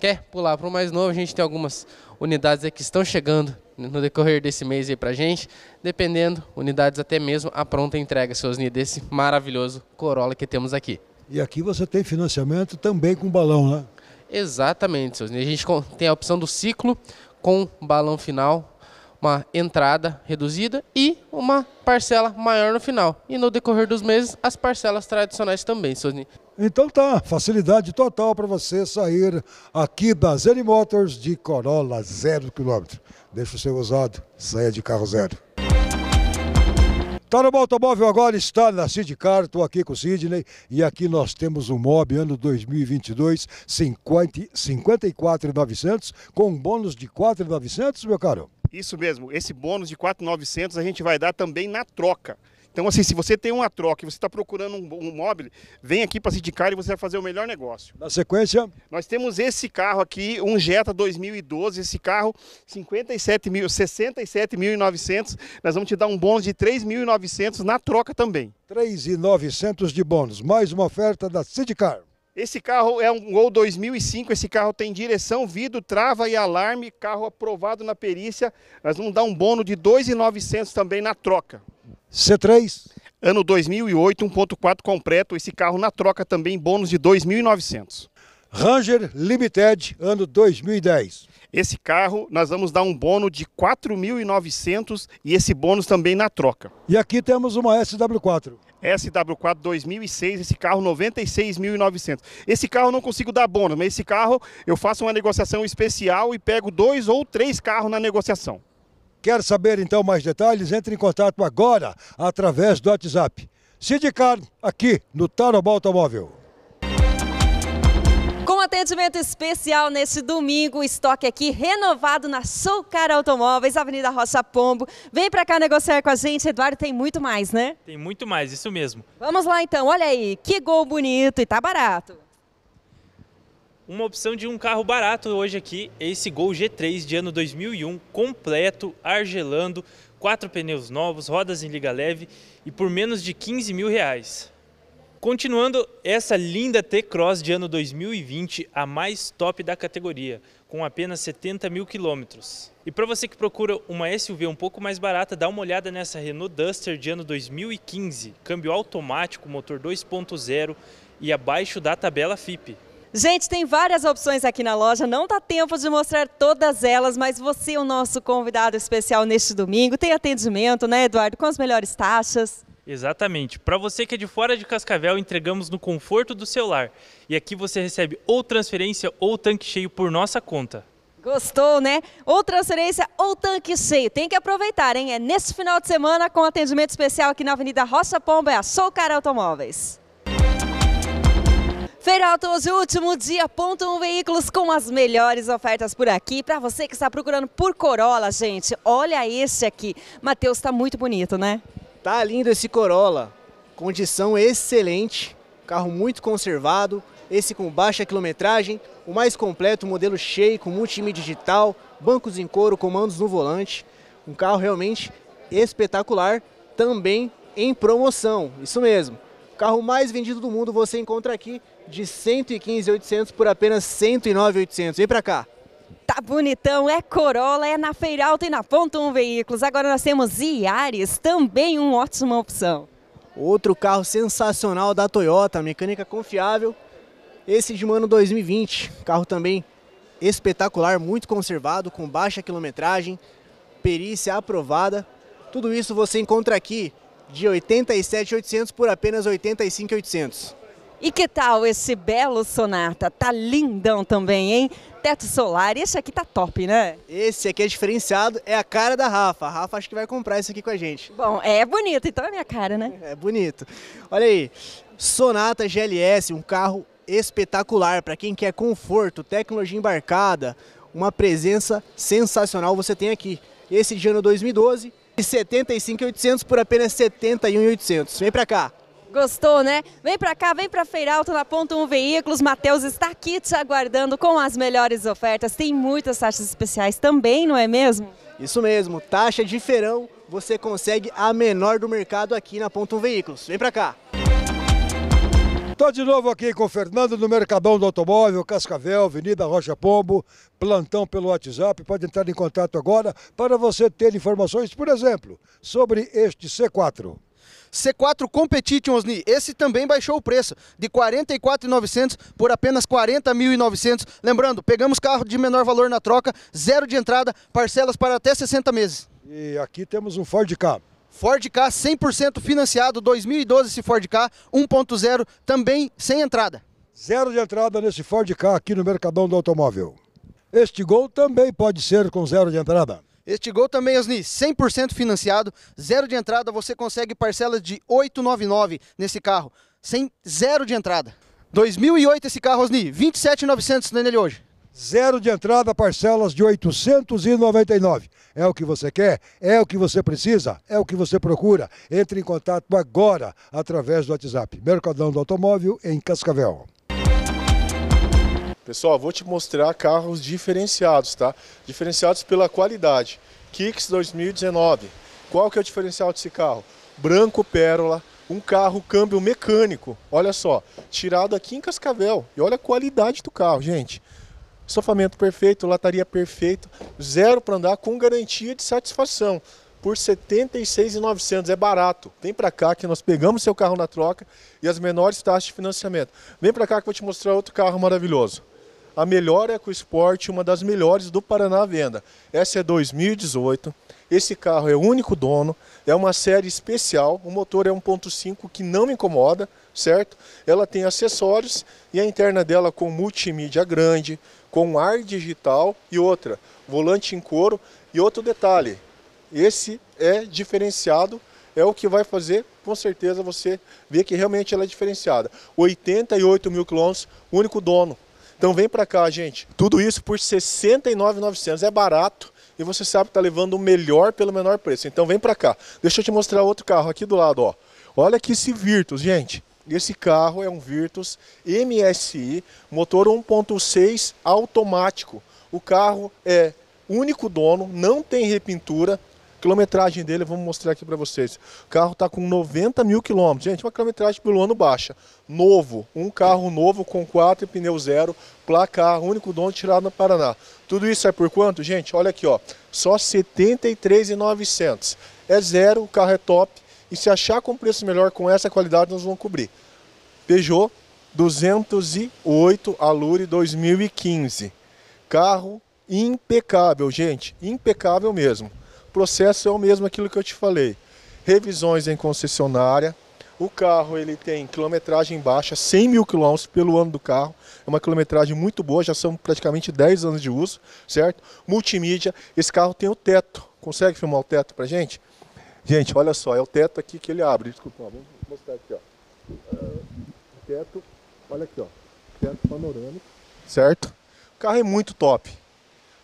quer pular para o mais novo, a gente tem algumas unidades que estão chegando no decorrer desse mês aí pra gente. Dependendo, unidades até mesmo a pronta entrega, seus ninhos desse maravilhoso Corolla que temos aqui. E aqui você tem financiamento também com balão, né? Exatamente, seus ninhos. A gente tem a opção do ciclo com balão final, uma entrada reduzida e uma parcela maior no final. E no decorrer dos meses, as parcelas tradicionais também, seus ninhos. Então tá, facilidade total para você sair aqui da Zen Motors de Corolla zero quilômetro. Deixa o seu usado, saia de carro zero. Tá no Automóvel agora está na Sidcar, estou aqui com o Sidney e aqui nós temos um Mob ano 2022, 54,900 com um bônus de 4,900, meu caro. Isso mesmo, esse bônus de 4,900 a gente vai dar também na troca. Então, assim, se você tem uma troca e você está procurando um, um móvel, vem aqui para a Sindicar e você vai fazer o melhor negócio. Na sequência? Nós temos esse carro aqui, um Jetta 2012, esse carro, 57 mil, 67.900. Nós vamos te dar um bônus de 3.900 na troca também. 3.900 de bônus, mais uma oferta da Sindicar. Esse carro é um Gol 2005, esse carro tem direção, vidro, trava e alarme, carro aprovado na perícia. Nós vamos dar um bônus de 2.900 também na troca. C3. Ano 2008, 1.4 completo, esse carro na troca também, bônus de 2.900. Ranger Limited, ano 2010. Esse carro nós vamos dar um bônus de 4.900 e esse bônus também na troca. E aqui temos uma SW4. SW4 2006, esse carro 96.900. Esse carro eu não consigo dar bônus, mas esse carro eu faço uma negociação especial e pego dois ou três carros na negociação. Quer saber então mais detalhes? Entre em contato agora através do WhatsApp. Sidicar, aqui no Tarobá Automóvel. Com atendimento especial neste domingo, o estoque aqui renovado na Soucar Automóveis, Avenida Rocha Pombo. Vem para cá negociar com a gente, Eduardo, tem muito mais, né? Tem muito mais, isso mesmo. Vamos lá então, olha aí, que gol bonito e tá barato. Uma opção de um carro barato hoje aqui, esse Gol G3 de ano 2001, completo, argelando, quatro pneus novos, rodas em liga leve e por menos de 15 mil reais. Continuando essa linda T-Cross de ano 2020, a mais top da categoria, com apenas 70 mil quilômetros. E para você que procura uma SUV um pouco mais barata, dá uma olhada nessa Renault Duster de ano 2015, câmbio automático, motor 2.0 e abaixo da tabela FIPE. Gente, tem várias opções aqui na loja, não dá tá tempo de mostrar todas elas, mas você é o nosso convidado especial neste domingo. Tem atendimento, né, Eduardo, com as melhores taxas. Exatamente. Para você que é de fora de Cascavel, entregamos no conforto do celular. E aqui você recebe ou transferência ou tanque cheio por nossa conta. Gostou, né? Ou transferência ou tanque cheio. Tem que aproveitar, hein? É nesse final de semana com atendimento especial aqui na Avenida Rocha Pomba, é a Soucar Automóveis. Feraltos, o último dia, um veículos com as melhores ofertas por aqui. Para você que está procurando por Corolla, gente, olha este aqui. Matheus, está muito bonito, né? Tá lindo esse Corolla. Condição excelente, carro muito conservado, esse com baixa quilometragem, o mais completo, modelo cheio, com multimídia digital, bancos em couro, comandos no volante. Um carro realmente espetacular, também em promoção, isso mesmo. O carro mais vendido do mundo você encontra aqui de 115.800 por apenas 109.800. Vem para cá. Tá bonitão, é Corolla, é na Feira Alta e na Ponto 1 Veículos. Agora nós temos Iares, também uma ótima opção. Outro carro sensacional da Toyota, mecânica confiável. Esse de ano 2020, carro também espetacular, muito conservado, com baixa quilometragem, perícia aprovada. Tudo isso você encontra aqui de 87.800 por apenas 85.800. E que tal esse belo Sonata? Tá lindão também, hein? Teto solar, esse aqui tá top, né? Esse aqui é diferenciado, é a cara da Rafa. A Rafa acho que vai comprar isso aqui com a gente. Bom, é bonito, então é minha cara, né? É bonito. Olha aí, Sonata GLS, um carro espetacular para quem quer conforto, tecnologia embarcada, uma presença sensacional você tem aqui. Esse de ano 2012, de 75.800 por apenas 71.800. Vem para cá. Gostou, né? Vem para cá, vem para Feiralto na Ponta 1 Veículos. Matheus está aqui te aguardando com as melhores ofertas. Tem muitas taxas especiais também, não é mesmo? Isso mesmo, taxa de feirão você consegue a menor do mercado aqui na Ponta 1 Veículos. Vem para cá. Estou de novo aqui com o Fernando do Mercadão do Automóvel, Cascavel, Avenida Rocha Pombo, plantão pelo WhatsApp. Pode entrar em contato agora para você ter informações, por exemplo, sobre este C4. C4 Competition Osni, esse também baixou o preço, de 44.900 por apenas 40.900. Lembrando, pegamos carro de menor valor na troca, zero de entrada, parcelas para até 60 meses. E aqui temos um Ford K. Ford K 100% financiado, 2012 esse Ford K 1.0, também sem entrada. Zero de entrada nesse Ford K aqui no Mercadão do Automóvel. Este Gol também pode ser com zero de entrada. Este gol também, Osni, 100% financiado, zero de entrada, você consegue parcelas de 899 nesse carro, sem zero de entrada. 2008 esse carro, Osni, 27.900 tá nele hoje. Zero de entrada, parcelas de 899. É o que você quer? É o que você precisa? É o que você procura? Entre em contato agora através do WhatsApp. Mercadão do Automóvel em Cascavel. Pessoal, vou te mostrar carros diferenciados, tá? Diferenciados pela qualidade. Kicks 2019. Qual que é o diferencial desse carro? Branco Pérola, um carro câmbio mecânico. Olha só, tirado aqui em Cascavel. E olha a qualidade do carro, gente. Sofamento perfeito, lataria perfeito, zero para andar com garantia de satisfação por R$ 76.900, é barato. Vem para cá que nós pegamos seu carro na troca e as menores taxas de financiamento. Vem para cá que eu vou te mostrar outro carro maravilhoso a melhor EcoSport, uma das melhores do Paraná à venda. Essa é 2018, esse carro é o único dono, é uma série especial, o motor é 1.5 que não incomoda, certo? Ela tem acessórios e a interna dela com multimídia grande, com ar digital e outra, volante em couro e outro detalhe, esse é diferenciado, é o que vai fazer com certeza você ver que realmente ela é diferenciada. 88 mil quilômetros, único dono, então vem para cá, gente. Tudo isso por R$ 69,900. É barato e você sabe que está levando o melhor pelo menor preço. Então vem para cá. Deixa eu te mostrar outro carro aqui do lado. Ó. Olha aqui esse Virtus, gente. Esse carro é um Virtus MSI, motor 1.6 automático. O carro é único dono, não tem repintura, Quilometragem dele, vamos mostrar aqui para vocês. O carro está com 90 mil quilômetros. Gente, uma quilometragem pelo ano baixa. Novo, um carro novo com quatro pneu zero, placar, único dono tirado no Paraná. Tudo isso é por quanto, gente? Olha aqui, ó, só 73,900. É zero, o carro é top. E se achar com preço melhor com essa qualidade, nós vamos cobrir. Peugeot 208 Alure 2015. Carro impecável, gente, impecável mesmo processo é o mesmo aquilo que eu te falei. Revisões em concessionária, o carro ele tem quilometragem baixa, 100 mil quilômetros pelo ano do carro. É uma quilometragem muito boa, já são praticamente 10 anos de uso, certo? Multimídia, esse carro tem o teto. Consegue filmar o teto pra gente? Gente, olha só, é o teto aqui que ele abre. Desculpa, vamos mostrar aqui, ó. Teto, olha aqui, ó. Teto panorâmico, certo? O carro é muito top.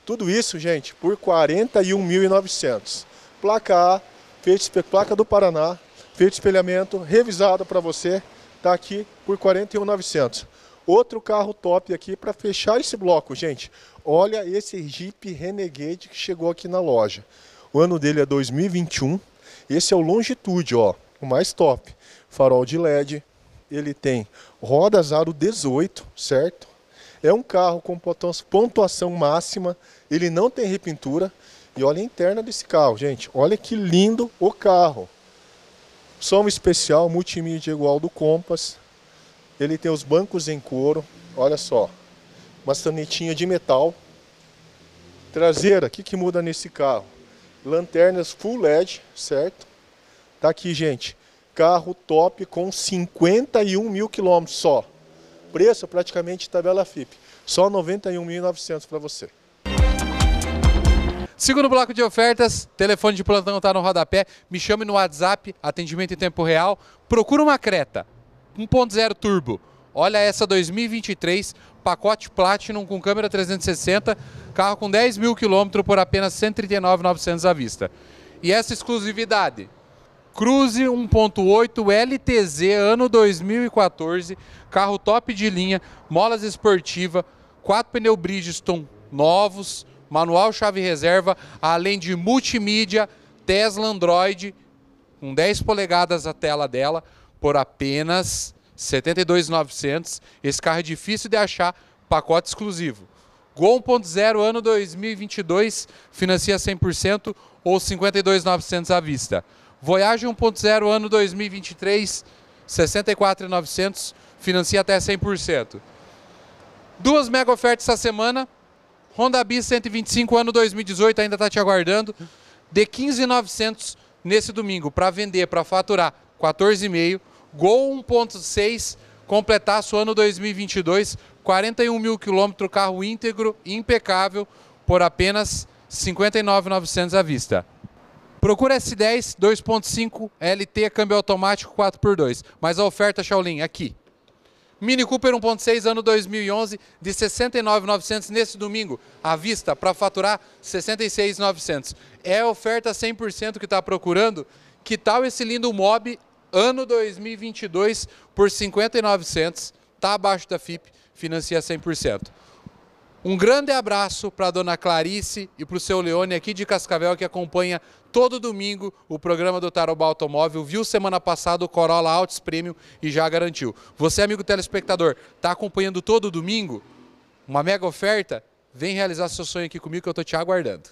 Tudo isso, gente, por 41.900. Placa A, feito, placa do Paraná, feito espelhamento, revisado para você, está aqui por 41.900. Outro carro top aqui para fechar esse bloco, gente. Olha esse Jeep Renegade que chegou aqui na loja. O ano dele é 2021. Esse é o Longitude, ó, o mais top. Farol de LED, ele tem rodas aro 18, certo? É um carro com pontuação máxima, ele não tem repintura. E olha a interna desse carro, gente. Olha que lindo o carro. Som especial, multimídia igual do Compass. Ele tem os bancos em couro, olha só. Maçanetinha de metal. Traseira, o que, que muda nesse carro? Lanternas full LED, certo? Tá aqui, gente. Carro top com 51 mil quilômetros só preço é praticamente tabela FIP. Só 91.900 para você. Segundo bloco de ofertas, telefone de plantão está no rodapé. Me chame no WhatsApp, atendimento em tempo real. Procura uma Creta 1.0 turbo. Olha essa 2023, pacote Platinum com câmera 360, carro com 10 mil quilômetros por apenas 139.900 à vista. E essa exclusividade, Cruze 1.8 LTZ, ano 2014, carro top de linha, molas esportiva, quatro pneus Bridgestone novos, manual chave reserva, além de multimídia, Tesla Android, com 10 polegadas a tela dela, por apenas 72.900. Esse carro é difícil de achar, pacote exclusivo. Gol 1.0 ano 2022, financia 100% ou 52.900 à vista. Voyage 1.0 ano 2023, 64,900, financia até 100%. Duas mega ofertas essa semana. Honda Bis 125 ano 2018 ainda está te aguardando. De 15,900 nesse domingo para vender, para faturar 14,5. Gol 1.6 completasse ano 2022, 41 mil quilômetros, carro íntegro, impecável, por apenas 59.900 à vista. Procura S10 2.5 LT câmbio automático 4x2, mas a oferta Shaolin aqui. Mini Cooper 1.6 ano 2011 de 69.900 nesse domingo à vista para faturar 66.900. É a oferta 100% que está procurando. Que tal esse lindo Mob ano 2022 por 59.900? Tá abaixo da FIP, financia 100%. Um grande abraço para a dona Clarice e para o seu Leone aqui de Cascavel, que acompanha todo domingo o programa do Taroba Automóvel. Viu semana passada o Corolla Altis Premium e já garantiu. Você, amigo telespectador, está acompanhando todo domingo? Uma mega oferta? Vem realizar seu sonho aqui comigo que eu estou te aguardando.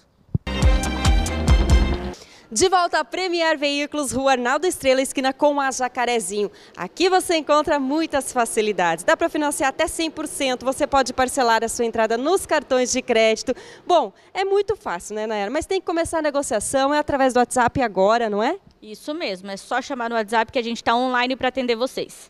De volta a Premier Veículos, Rua Arnaldo Estrela, esquina com a Jacarezinho. Aqui você encontra muitas facilidades. Dá para financiar até 100%, você pode parcelar a sua entrada nos cartões de crédito. Bom, é muito fácil, né, Nayara? Mas tem que começar a negociação, é através do WhatsApp agora, não é? Isso mesmo, é só chamar no WhatsApp que a gente está online para atender vocês.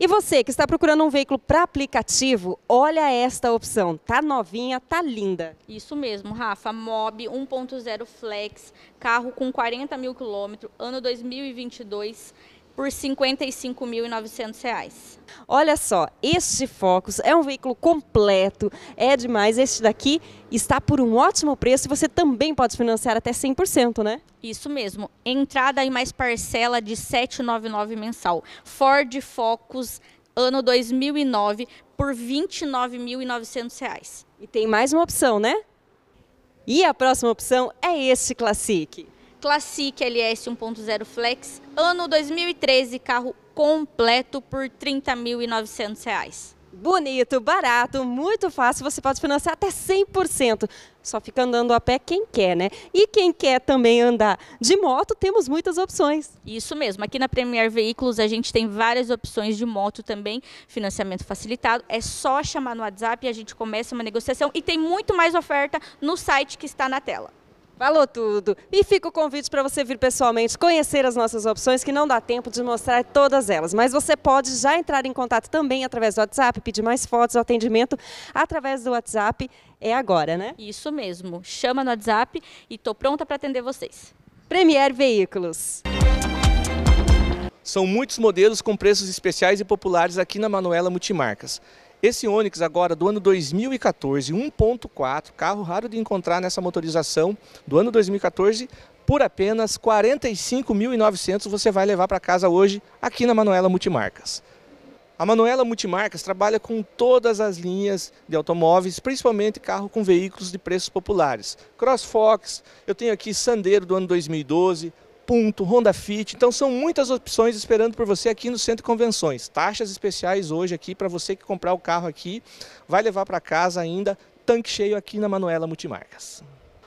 E você que está procurando um veículo para aplicativo, olha esta opção. Tá novinha, tá linda. Isso mesmo, Rafa. Mob 1.0 Flex, carro com 40 mil quilômetros, ano 2022 por R$ 55.900. Olha só, este Focus é um veículo completo, é demais. Este daqui está por um ótimo preço e você também pode financiar até 100%, né? Isso mesmo. Entrada e mais parcela de 799 mensal. Ford Focus ano 2009 por R$ 29.900. E tem mais uma opção, né? E a próxima opção é este Classic. Classic LS 1.0 Flex, ano 2013, carro completo por R$ 30.900. Bonito, barato, muito fácil, você pode financiar até 100%. Só fica andando a pé quem quer, né? E quem quer também andar de moto, temos muitas opções. Isso mesmo, aqui na Premier Veículos a gente tem várias opções de moto também, financiamento facilitado. É só chamar no WhatsApp e a gente começa uma negociação. E tem muito mais oferta no site que está na tela. Falou tudo. E fica o convite para você vir pessoalmente conhecer as nossas opções, que não dá tempo de mostrar todas elas. Mas você pode já entrar em contato também através do WhatsApp, pedir mais fotos, atendimento através do WhatsApp. É agora, né? Isso mesmo. Chama no WhatsApp e estou pronta para atender vocês. Premier Veículos. São muitos modelos com preços especiais e populares aqui na Manuela Multimarcas. Esse Onix agora do ano 2014, 1.4, carro raro de encontrar nessa motorização do ano 2014, por apenas 45.900 você vai levar para casa hoje aqui na Manuela Multimarcas. A Manuela Multimarcas trabalha com todas as linhas de automóveis, principalmente carro com veículos de preços populares. Crossfox, eu tenho aqui Sandero do ano 2012, Punto, Honda Fit. Então são muitas opções esperando por você aqui no Centro Convenções. Taxas especiais hoje aqui para você que comprar o carro aqui, vai levar para casa ainda tanque cheio aqui na Manuela Multimarcas.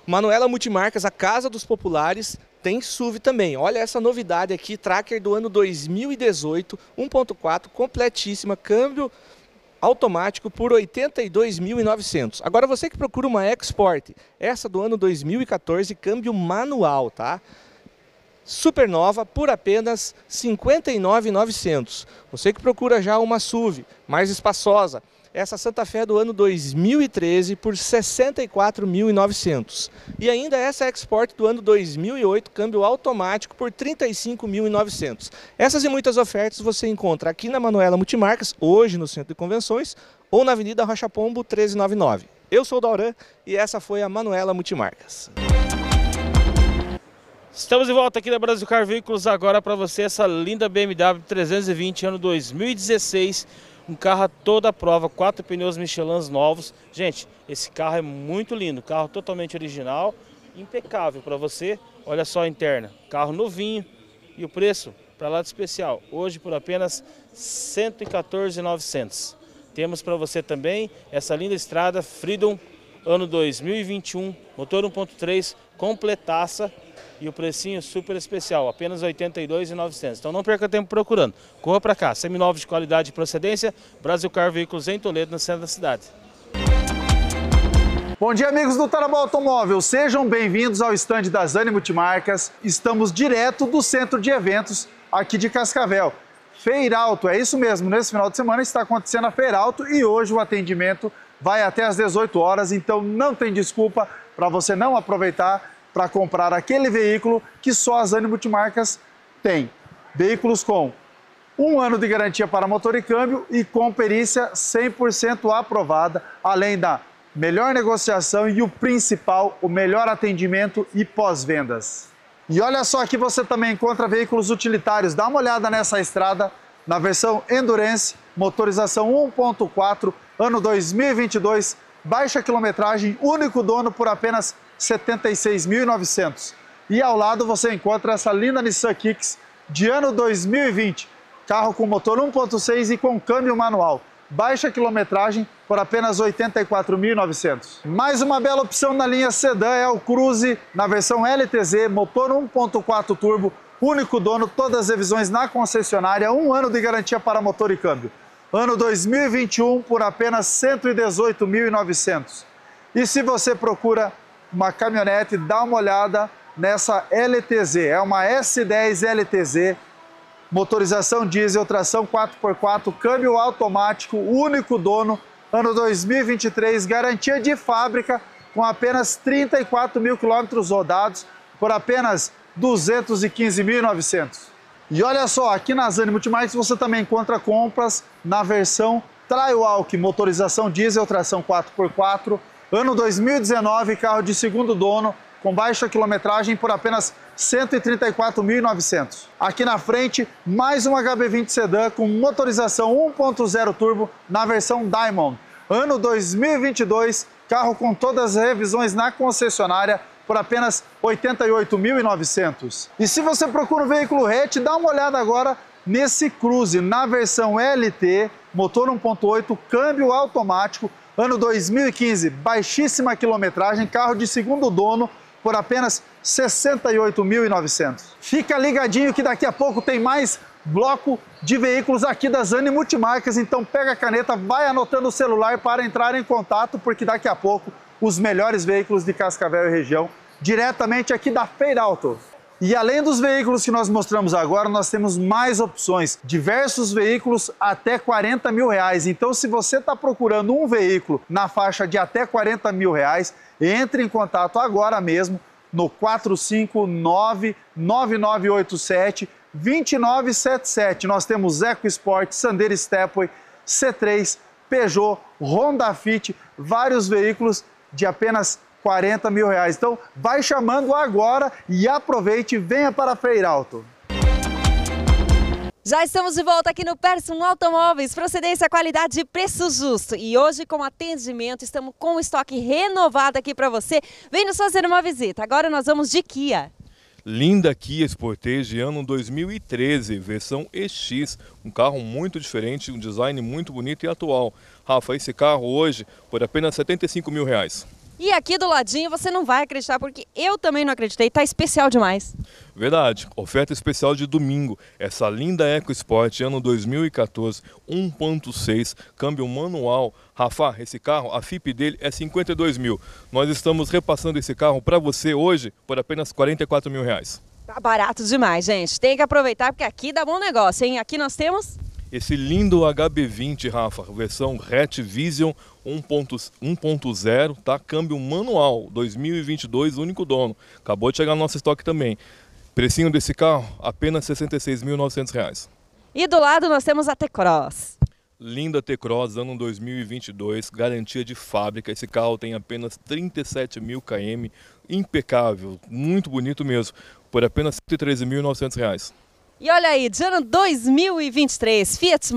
Manuela Multimarcas, a casa dos populares, tem SUV também. Olha essa novidade aqui, Tracker do ano 2018, 1.4, completíssima, câmbio automático por 82.900. Agora você que procura uma Export, essa do ano 2014, câmbio manual, tá? Supernova por apenas R$ 59,900. Você que procura já uma SUV mais espaçosa, essa Santa Fé do ano 2013 por 64.900. E ainda essa Export do ano 2008, câmbio automático por 35.900. Essas e muitas ofertas você encontra aqui na Manuela Multimarcas, hoje no Centro de Convenções, ou na Avenida Rocha Pombo 1399. Eu sou o Dauran e essa foi a Manuela Multimarcas. Estamos de volta aqui da Brasil Car Veículos agora para você essa linda BMW 320 ano 2016, um carro a toda prova, quatro pneus Michelin novos. Gente, esse carro é muito lindo, carro totalmente original, impecável para você. Olha só a interna, carro novinho e o preço para lá de especial, hoje por apenas 114,900. Temos para você também essa linda estrada Freedom ano 2021, motor 1.3 completaça e o precinho super especial, apenas R$ 82,900. Então não perca tempo procurando. Corra para cá, seminovos de qualidade e procedência, Brasil Car Veículos em Toledo, no centro da cidade. Bom dia, amigos do Tarabá Automóvel. Sejam bem-vindos ao estande das Ânimo Multimarcas. Estamos direto do centro de eventos aqui de Cascavel. Feiralto, é isso mesmo. Nesse final de semana está acontecendo a Feiralto e hoje o atendimento vai até às 18 horas, então não tem desculpa para você não aproveitar para comprar aquele veículo que só as Animo Multimarcas tem. Veículos com um ano de garantia para motor e câmbio e com perícia 100% aprovada, além da melhor negociação e o principal, o melhor atendimento e pós-vendas. E olha só, aqui você também encontra veículos utilitários. Dá uma olhada nessa estrada, na versão Endurance, motorização 1.4, ano 2022, baixa quilometragem, único dono por apenas 76.900. E ao lado você encontra essa linda Nissan Kicks de ano 2020, carro com motor 1.6 e com câmbio manual. Baixa quilometragem por apenas 84.900. Mais uma bela opção na linha sedã é o Cruze na versão LTZ, motor 1.4 turbo, único dono, todas as revisões na concessionária, um ano de garantia para motor e câmbio. Ano 2021 por apenas 118.900. E se você procura uma caminhonete, dá uma olhada nessa LTZ. É uma S10 LTZ, motorização diesel, tração 4x4, câmbio automático, único dono, ano 2023, garantia de fábrica com apenas 34 mil quilômetros rodados por apenas 215.900. E olha só, aqui na Zani Multimarques você também encontra compras na versão Triwalk, motorização diesel, tração 4x4, Ano 2019, carro de segundo dono, com baixa quilometragem por apenas 134.900. Aqui na frente, mais um HB20 sedã com motorização 1.0 turbo na versão Diamond. Ano 2022, carro com todas as revisões na concessionária por apenas 88.900. E se você procura um veículo hatch, dá uma olhada agora nesse Cruze na versão LT, motor 1.8, câmbio automático, Ano 2015, baixíssima quilometragem, carro de segundo dono por apenas 68.900. Fica ligadinho que daqui a pouco tem mais bloco de veículos aqui da Zani Multimarcas, então pega a caneta, vai anotando o celular para entrar em contato, porque daqui a pouco os melhores veículos de Cascavel e região, diretamente aqui da Feira Auto. E além dos veículos que nós mostramos agora, nós temos mais opções, diversos veículos até 40 mil reais. Então, se você está procurando um veículo na faixa de até 40 mil reais, entre em contato agora mesmo no 459 9987 2977. Nós temos EcoSport, Sandero Stepway, C3, Peugeot, Honda Fit, vários veículos de apenas 40 mil reais. Então vai chamando agora e aproveite, venha para Feiralto. Já estamos de volta aqui no Persum Automóveis, procedência, qualidade e preço justo. E hoje, com atendimento, estamos com o estoque renovado aqui para você. Vem nos fazer uma visita. Agora nós vamos de Kia. Linda Kia Sportage, ano 2013, versão EX. Um carro muito diferente, um design muito bonito e atual. Rafa, esse carro hoje por apenas 75 mil reais. E aqui do ladinho você não vai acreditar, porque eu também não acreditei, tá especial demais. Verdade, oferta especial de domingo, essa linda EcoSport ano 2014, 1.6, câmbio manual. Rafa, esse carro, a FIP dele é 52 mil. Nós estamos repassando esse carro para você hoje por apenas 44 mil reais. Tá barato demais, gente. Tem que aproveitar porque aqui dá bom negócio, hein? Aqui nós temos esse lindo HB20, Rafa, versão Hatch Vision 1.0, tá? Câmbio manual, 2022, único dono. Acabou de chegar no nosso estoque também. Precinho desse carro, apenas R$ 66.900. E do lado nós temos a T-Cross. Linda T-Cross, ano 2022, garantia de fábrica. Esse carro tem apenas 37 mil km, impecável, muito bonito mesmo, por apenas R$ 113.900. E olha aí, de ano 2023, Fiat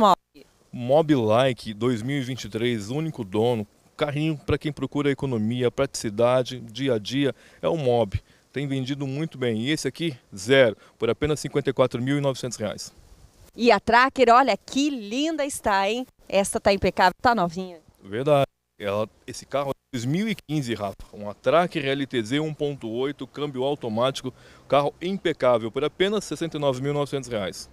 Mobi. Like 2023, único dono, carrinho para quem procura economia, praticidade, dia a dia, é o Mob. Tem vendido muito bem. E esse aqui, zero, por apenas R$ 54.900. E a Tracker, olha que linda está, hein? Esta tá impecável, tá novinha. Verdade. Ela, esse carro 2015, Rafa, um Atrac LTZ 1.8, câmbio automático, carro impecável, por apenas R$ 69.900.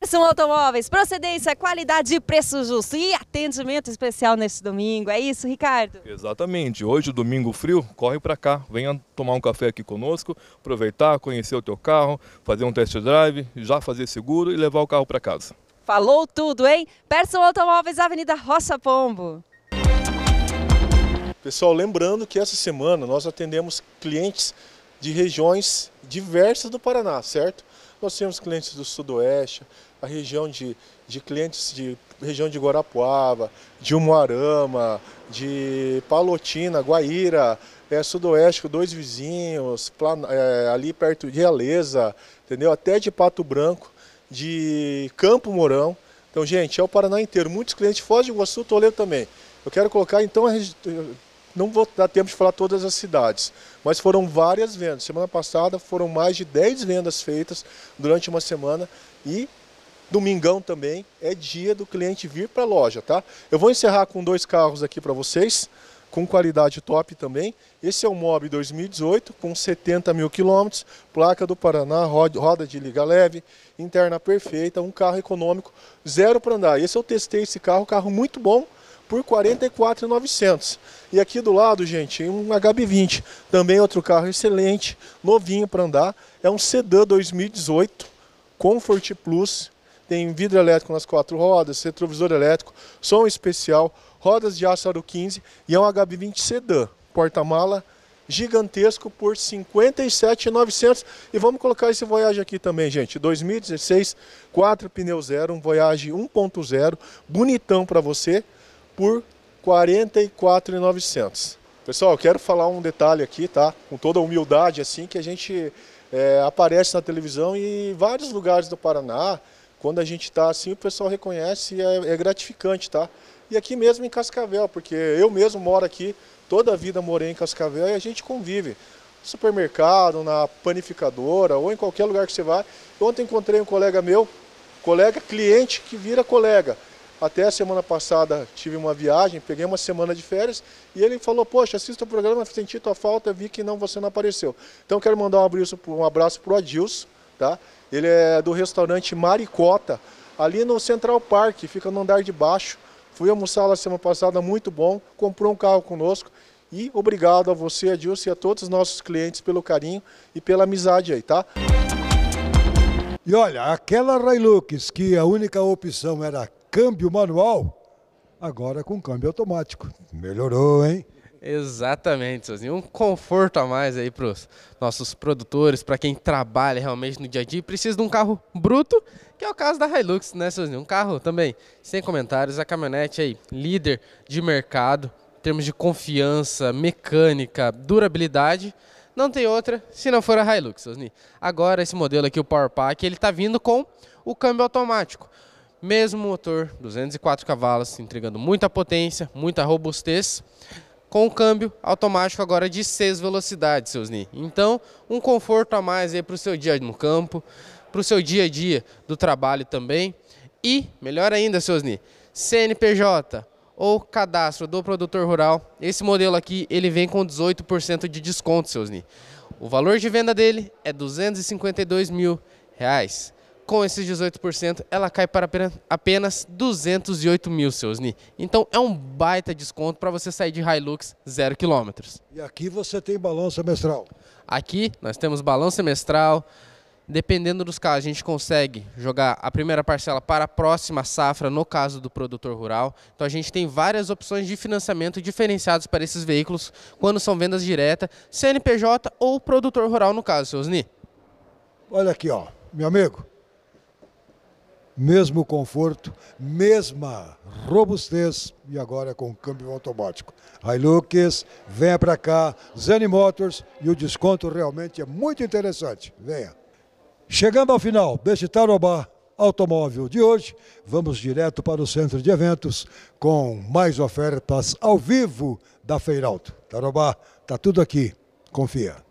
Peçam Automóveis, procedência, qualidade, preço justo e atendimento especial neste domingo. É isso, Ricardo? Exatamente. Hoje, domingo frio, corre para cá. Venha tomar um café aqui conosco, aproveitar, conhecer o teu carro, fazer um test drive, já fazer seguro e levar o carro para casa. Falou tudo, hein? Peçam Automóveis, Avenida Roça Pombo. Pessoal, lembrando que essa semana nós atendemos clientes de regiões diversas do Paraná, certo? Nós temos clientes do Sudoeste, a região de, de clientes de região de Guarapuava, de Umuarama, de Palotina, Guaíra, é, Sudoeste, dois vizinhos, plan, é, ali perto de Realeza, entendeu? Até de Pato Branco, de Campo Mourão. Então, gente, é o Paraná inteiro. Muitos clientes de Foz do Iguaçu, Toledo também. Eu quero colocar, então, a, não vou dar tempo de falar todas as cidades, mas foram várias vendas. Semana passada foram mais de 10 vendas feitas durante uma semana e domingão também é dia do cliente vir para a loja, tá? Eu vou encerrar com dois carros aqui para vocês, com qualidade top também. Esse é o Mob 2018 com 70 mil quilômetros, placa do Paraná, roda de liga leve, interna perfeita, um carro econômico, zero para andar. Esse eu testei esse carro, carro muito bom por 44,900. E aqui do lado, gente, um HB20, também outro carro excelente, novinho para andar, é um sedã 2018 Comfort Plus, tem vidro elétrico nas quatro rodas, retrovisor elétrico, som especial, rodas de aço aro 15 e é um HB20 sedã, porta-mala gigantesco por 57,900 e vamos colocar esse Voyage aqui também, gente. 2016, quatro pneu zero, um Voyage 1.0, bonitão para você por R$ 44.900. Pessoal, quero falar um detalhe aqui, tá? Com toda a humildade, assim, que a gente é, aparece na televisão e em vários lugares do Paraná, quando a gente está assim, o pessoal reconhece e é, é, gratificante, tá? E aqui mesmo em Cascavel, porque eu mesmo moro aqui, toda a vida morei em Cascavel e a gente convive. Supermercado, na panificadora ou em qualquer lugar que você vai. Ontem encontrei um colega meu, colega cliente que vira colega. Até a semana passada tive uma viagem, peguei uma semana de férias e ele falou, poxa, assista o programa, senti tua falta, vi que não, você não apareceu. Então quero mandar um abraço, um abraço o Adilson, tá? Ele é do restaurante Maricota, ali no Central Park, fica no andar de baixo. Fui almoçar lá semana passada, muito bom, comprou um carro conosco e obrigado a você, Adilson, e a todos os nossos clientes pelo carinho e pela amizade aí, tá? E olha, aquela Railux que a única opção era câmbio manual, agora com câmbio automático. Melhorou, hein? Exatamente, Sozinho. Um conforto a mais aí para os nossos produtores, para quem trabalha realmente no dia a dia e precisa de um carro bruto, que é o caso da Hilux, né, Sozinho? Um carro também, sem comentários, a caminhonete aí, líder de mercado, em termos de confiança, mecânica, durabilidade. Não tem outra se não for a Hilux, Sozinho. Agora, esse modelo aqui, o Power Pack, ele está vindo com o câmbio automático. Mesmo motor, 204 cavalos, entregando muita potência, muita robustez, com o câmbio automático agora de 6 velocidades, seus Ni. Então, um conforto a mais aí para o seu dia no campo, para o seu dia a dia do trabalho também. E, melhor ainda, seus Ni, CNPJ ou cadastro do produtor rural, esse modelo aqui ele vem com 18% de desconto, seus Ni. O valor de venda dele é 252 mil reais com esses 18%, ela cai para apenas 208 mil, seus Ni. Então é um baita desconto para você sair de Hilux zero quilômetros. E aqui você tem balão semestral? Aqui nós temos balão semestral. Dependendo dos casos, a gente consegue jogar a primeira parcela para a próxima safra, no caso do produtor rural. Então a gente tem várias opções de financiamento diferenciados para esses veículos, quando são vendas diretas, CNPJ ou produtor rural, no caso, seus Ni. Olha aqui, ó, meu amigo, mesmo conforto, mesma robustez e agora com câmbio automático. Hilux, venha para cá, Zene Motors e o desconto realmente é muito interessante. Venha. Chegando ao final deste Tarobá Automóvel de hoje, vamos direto para o centro de eventos com mais ofertas ao vivo da Feirauto. Tarobá, tá tudo aqui. Confia.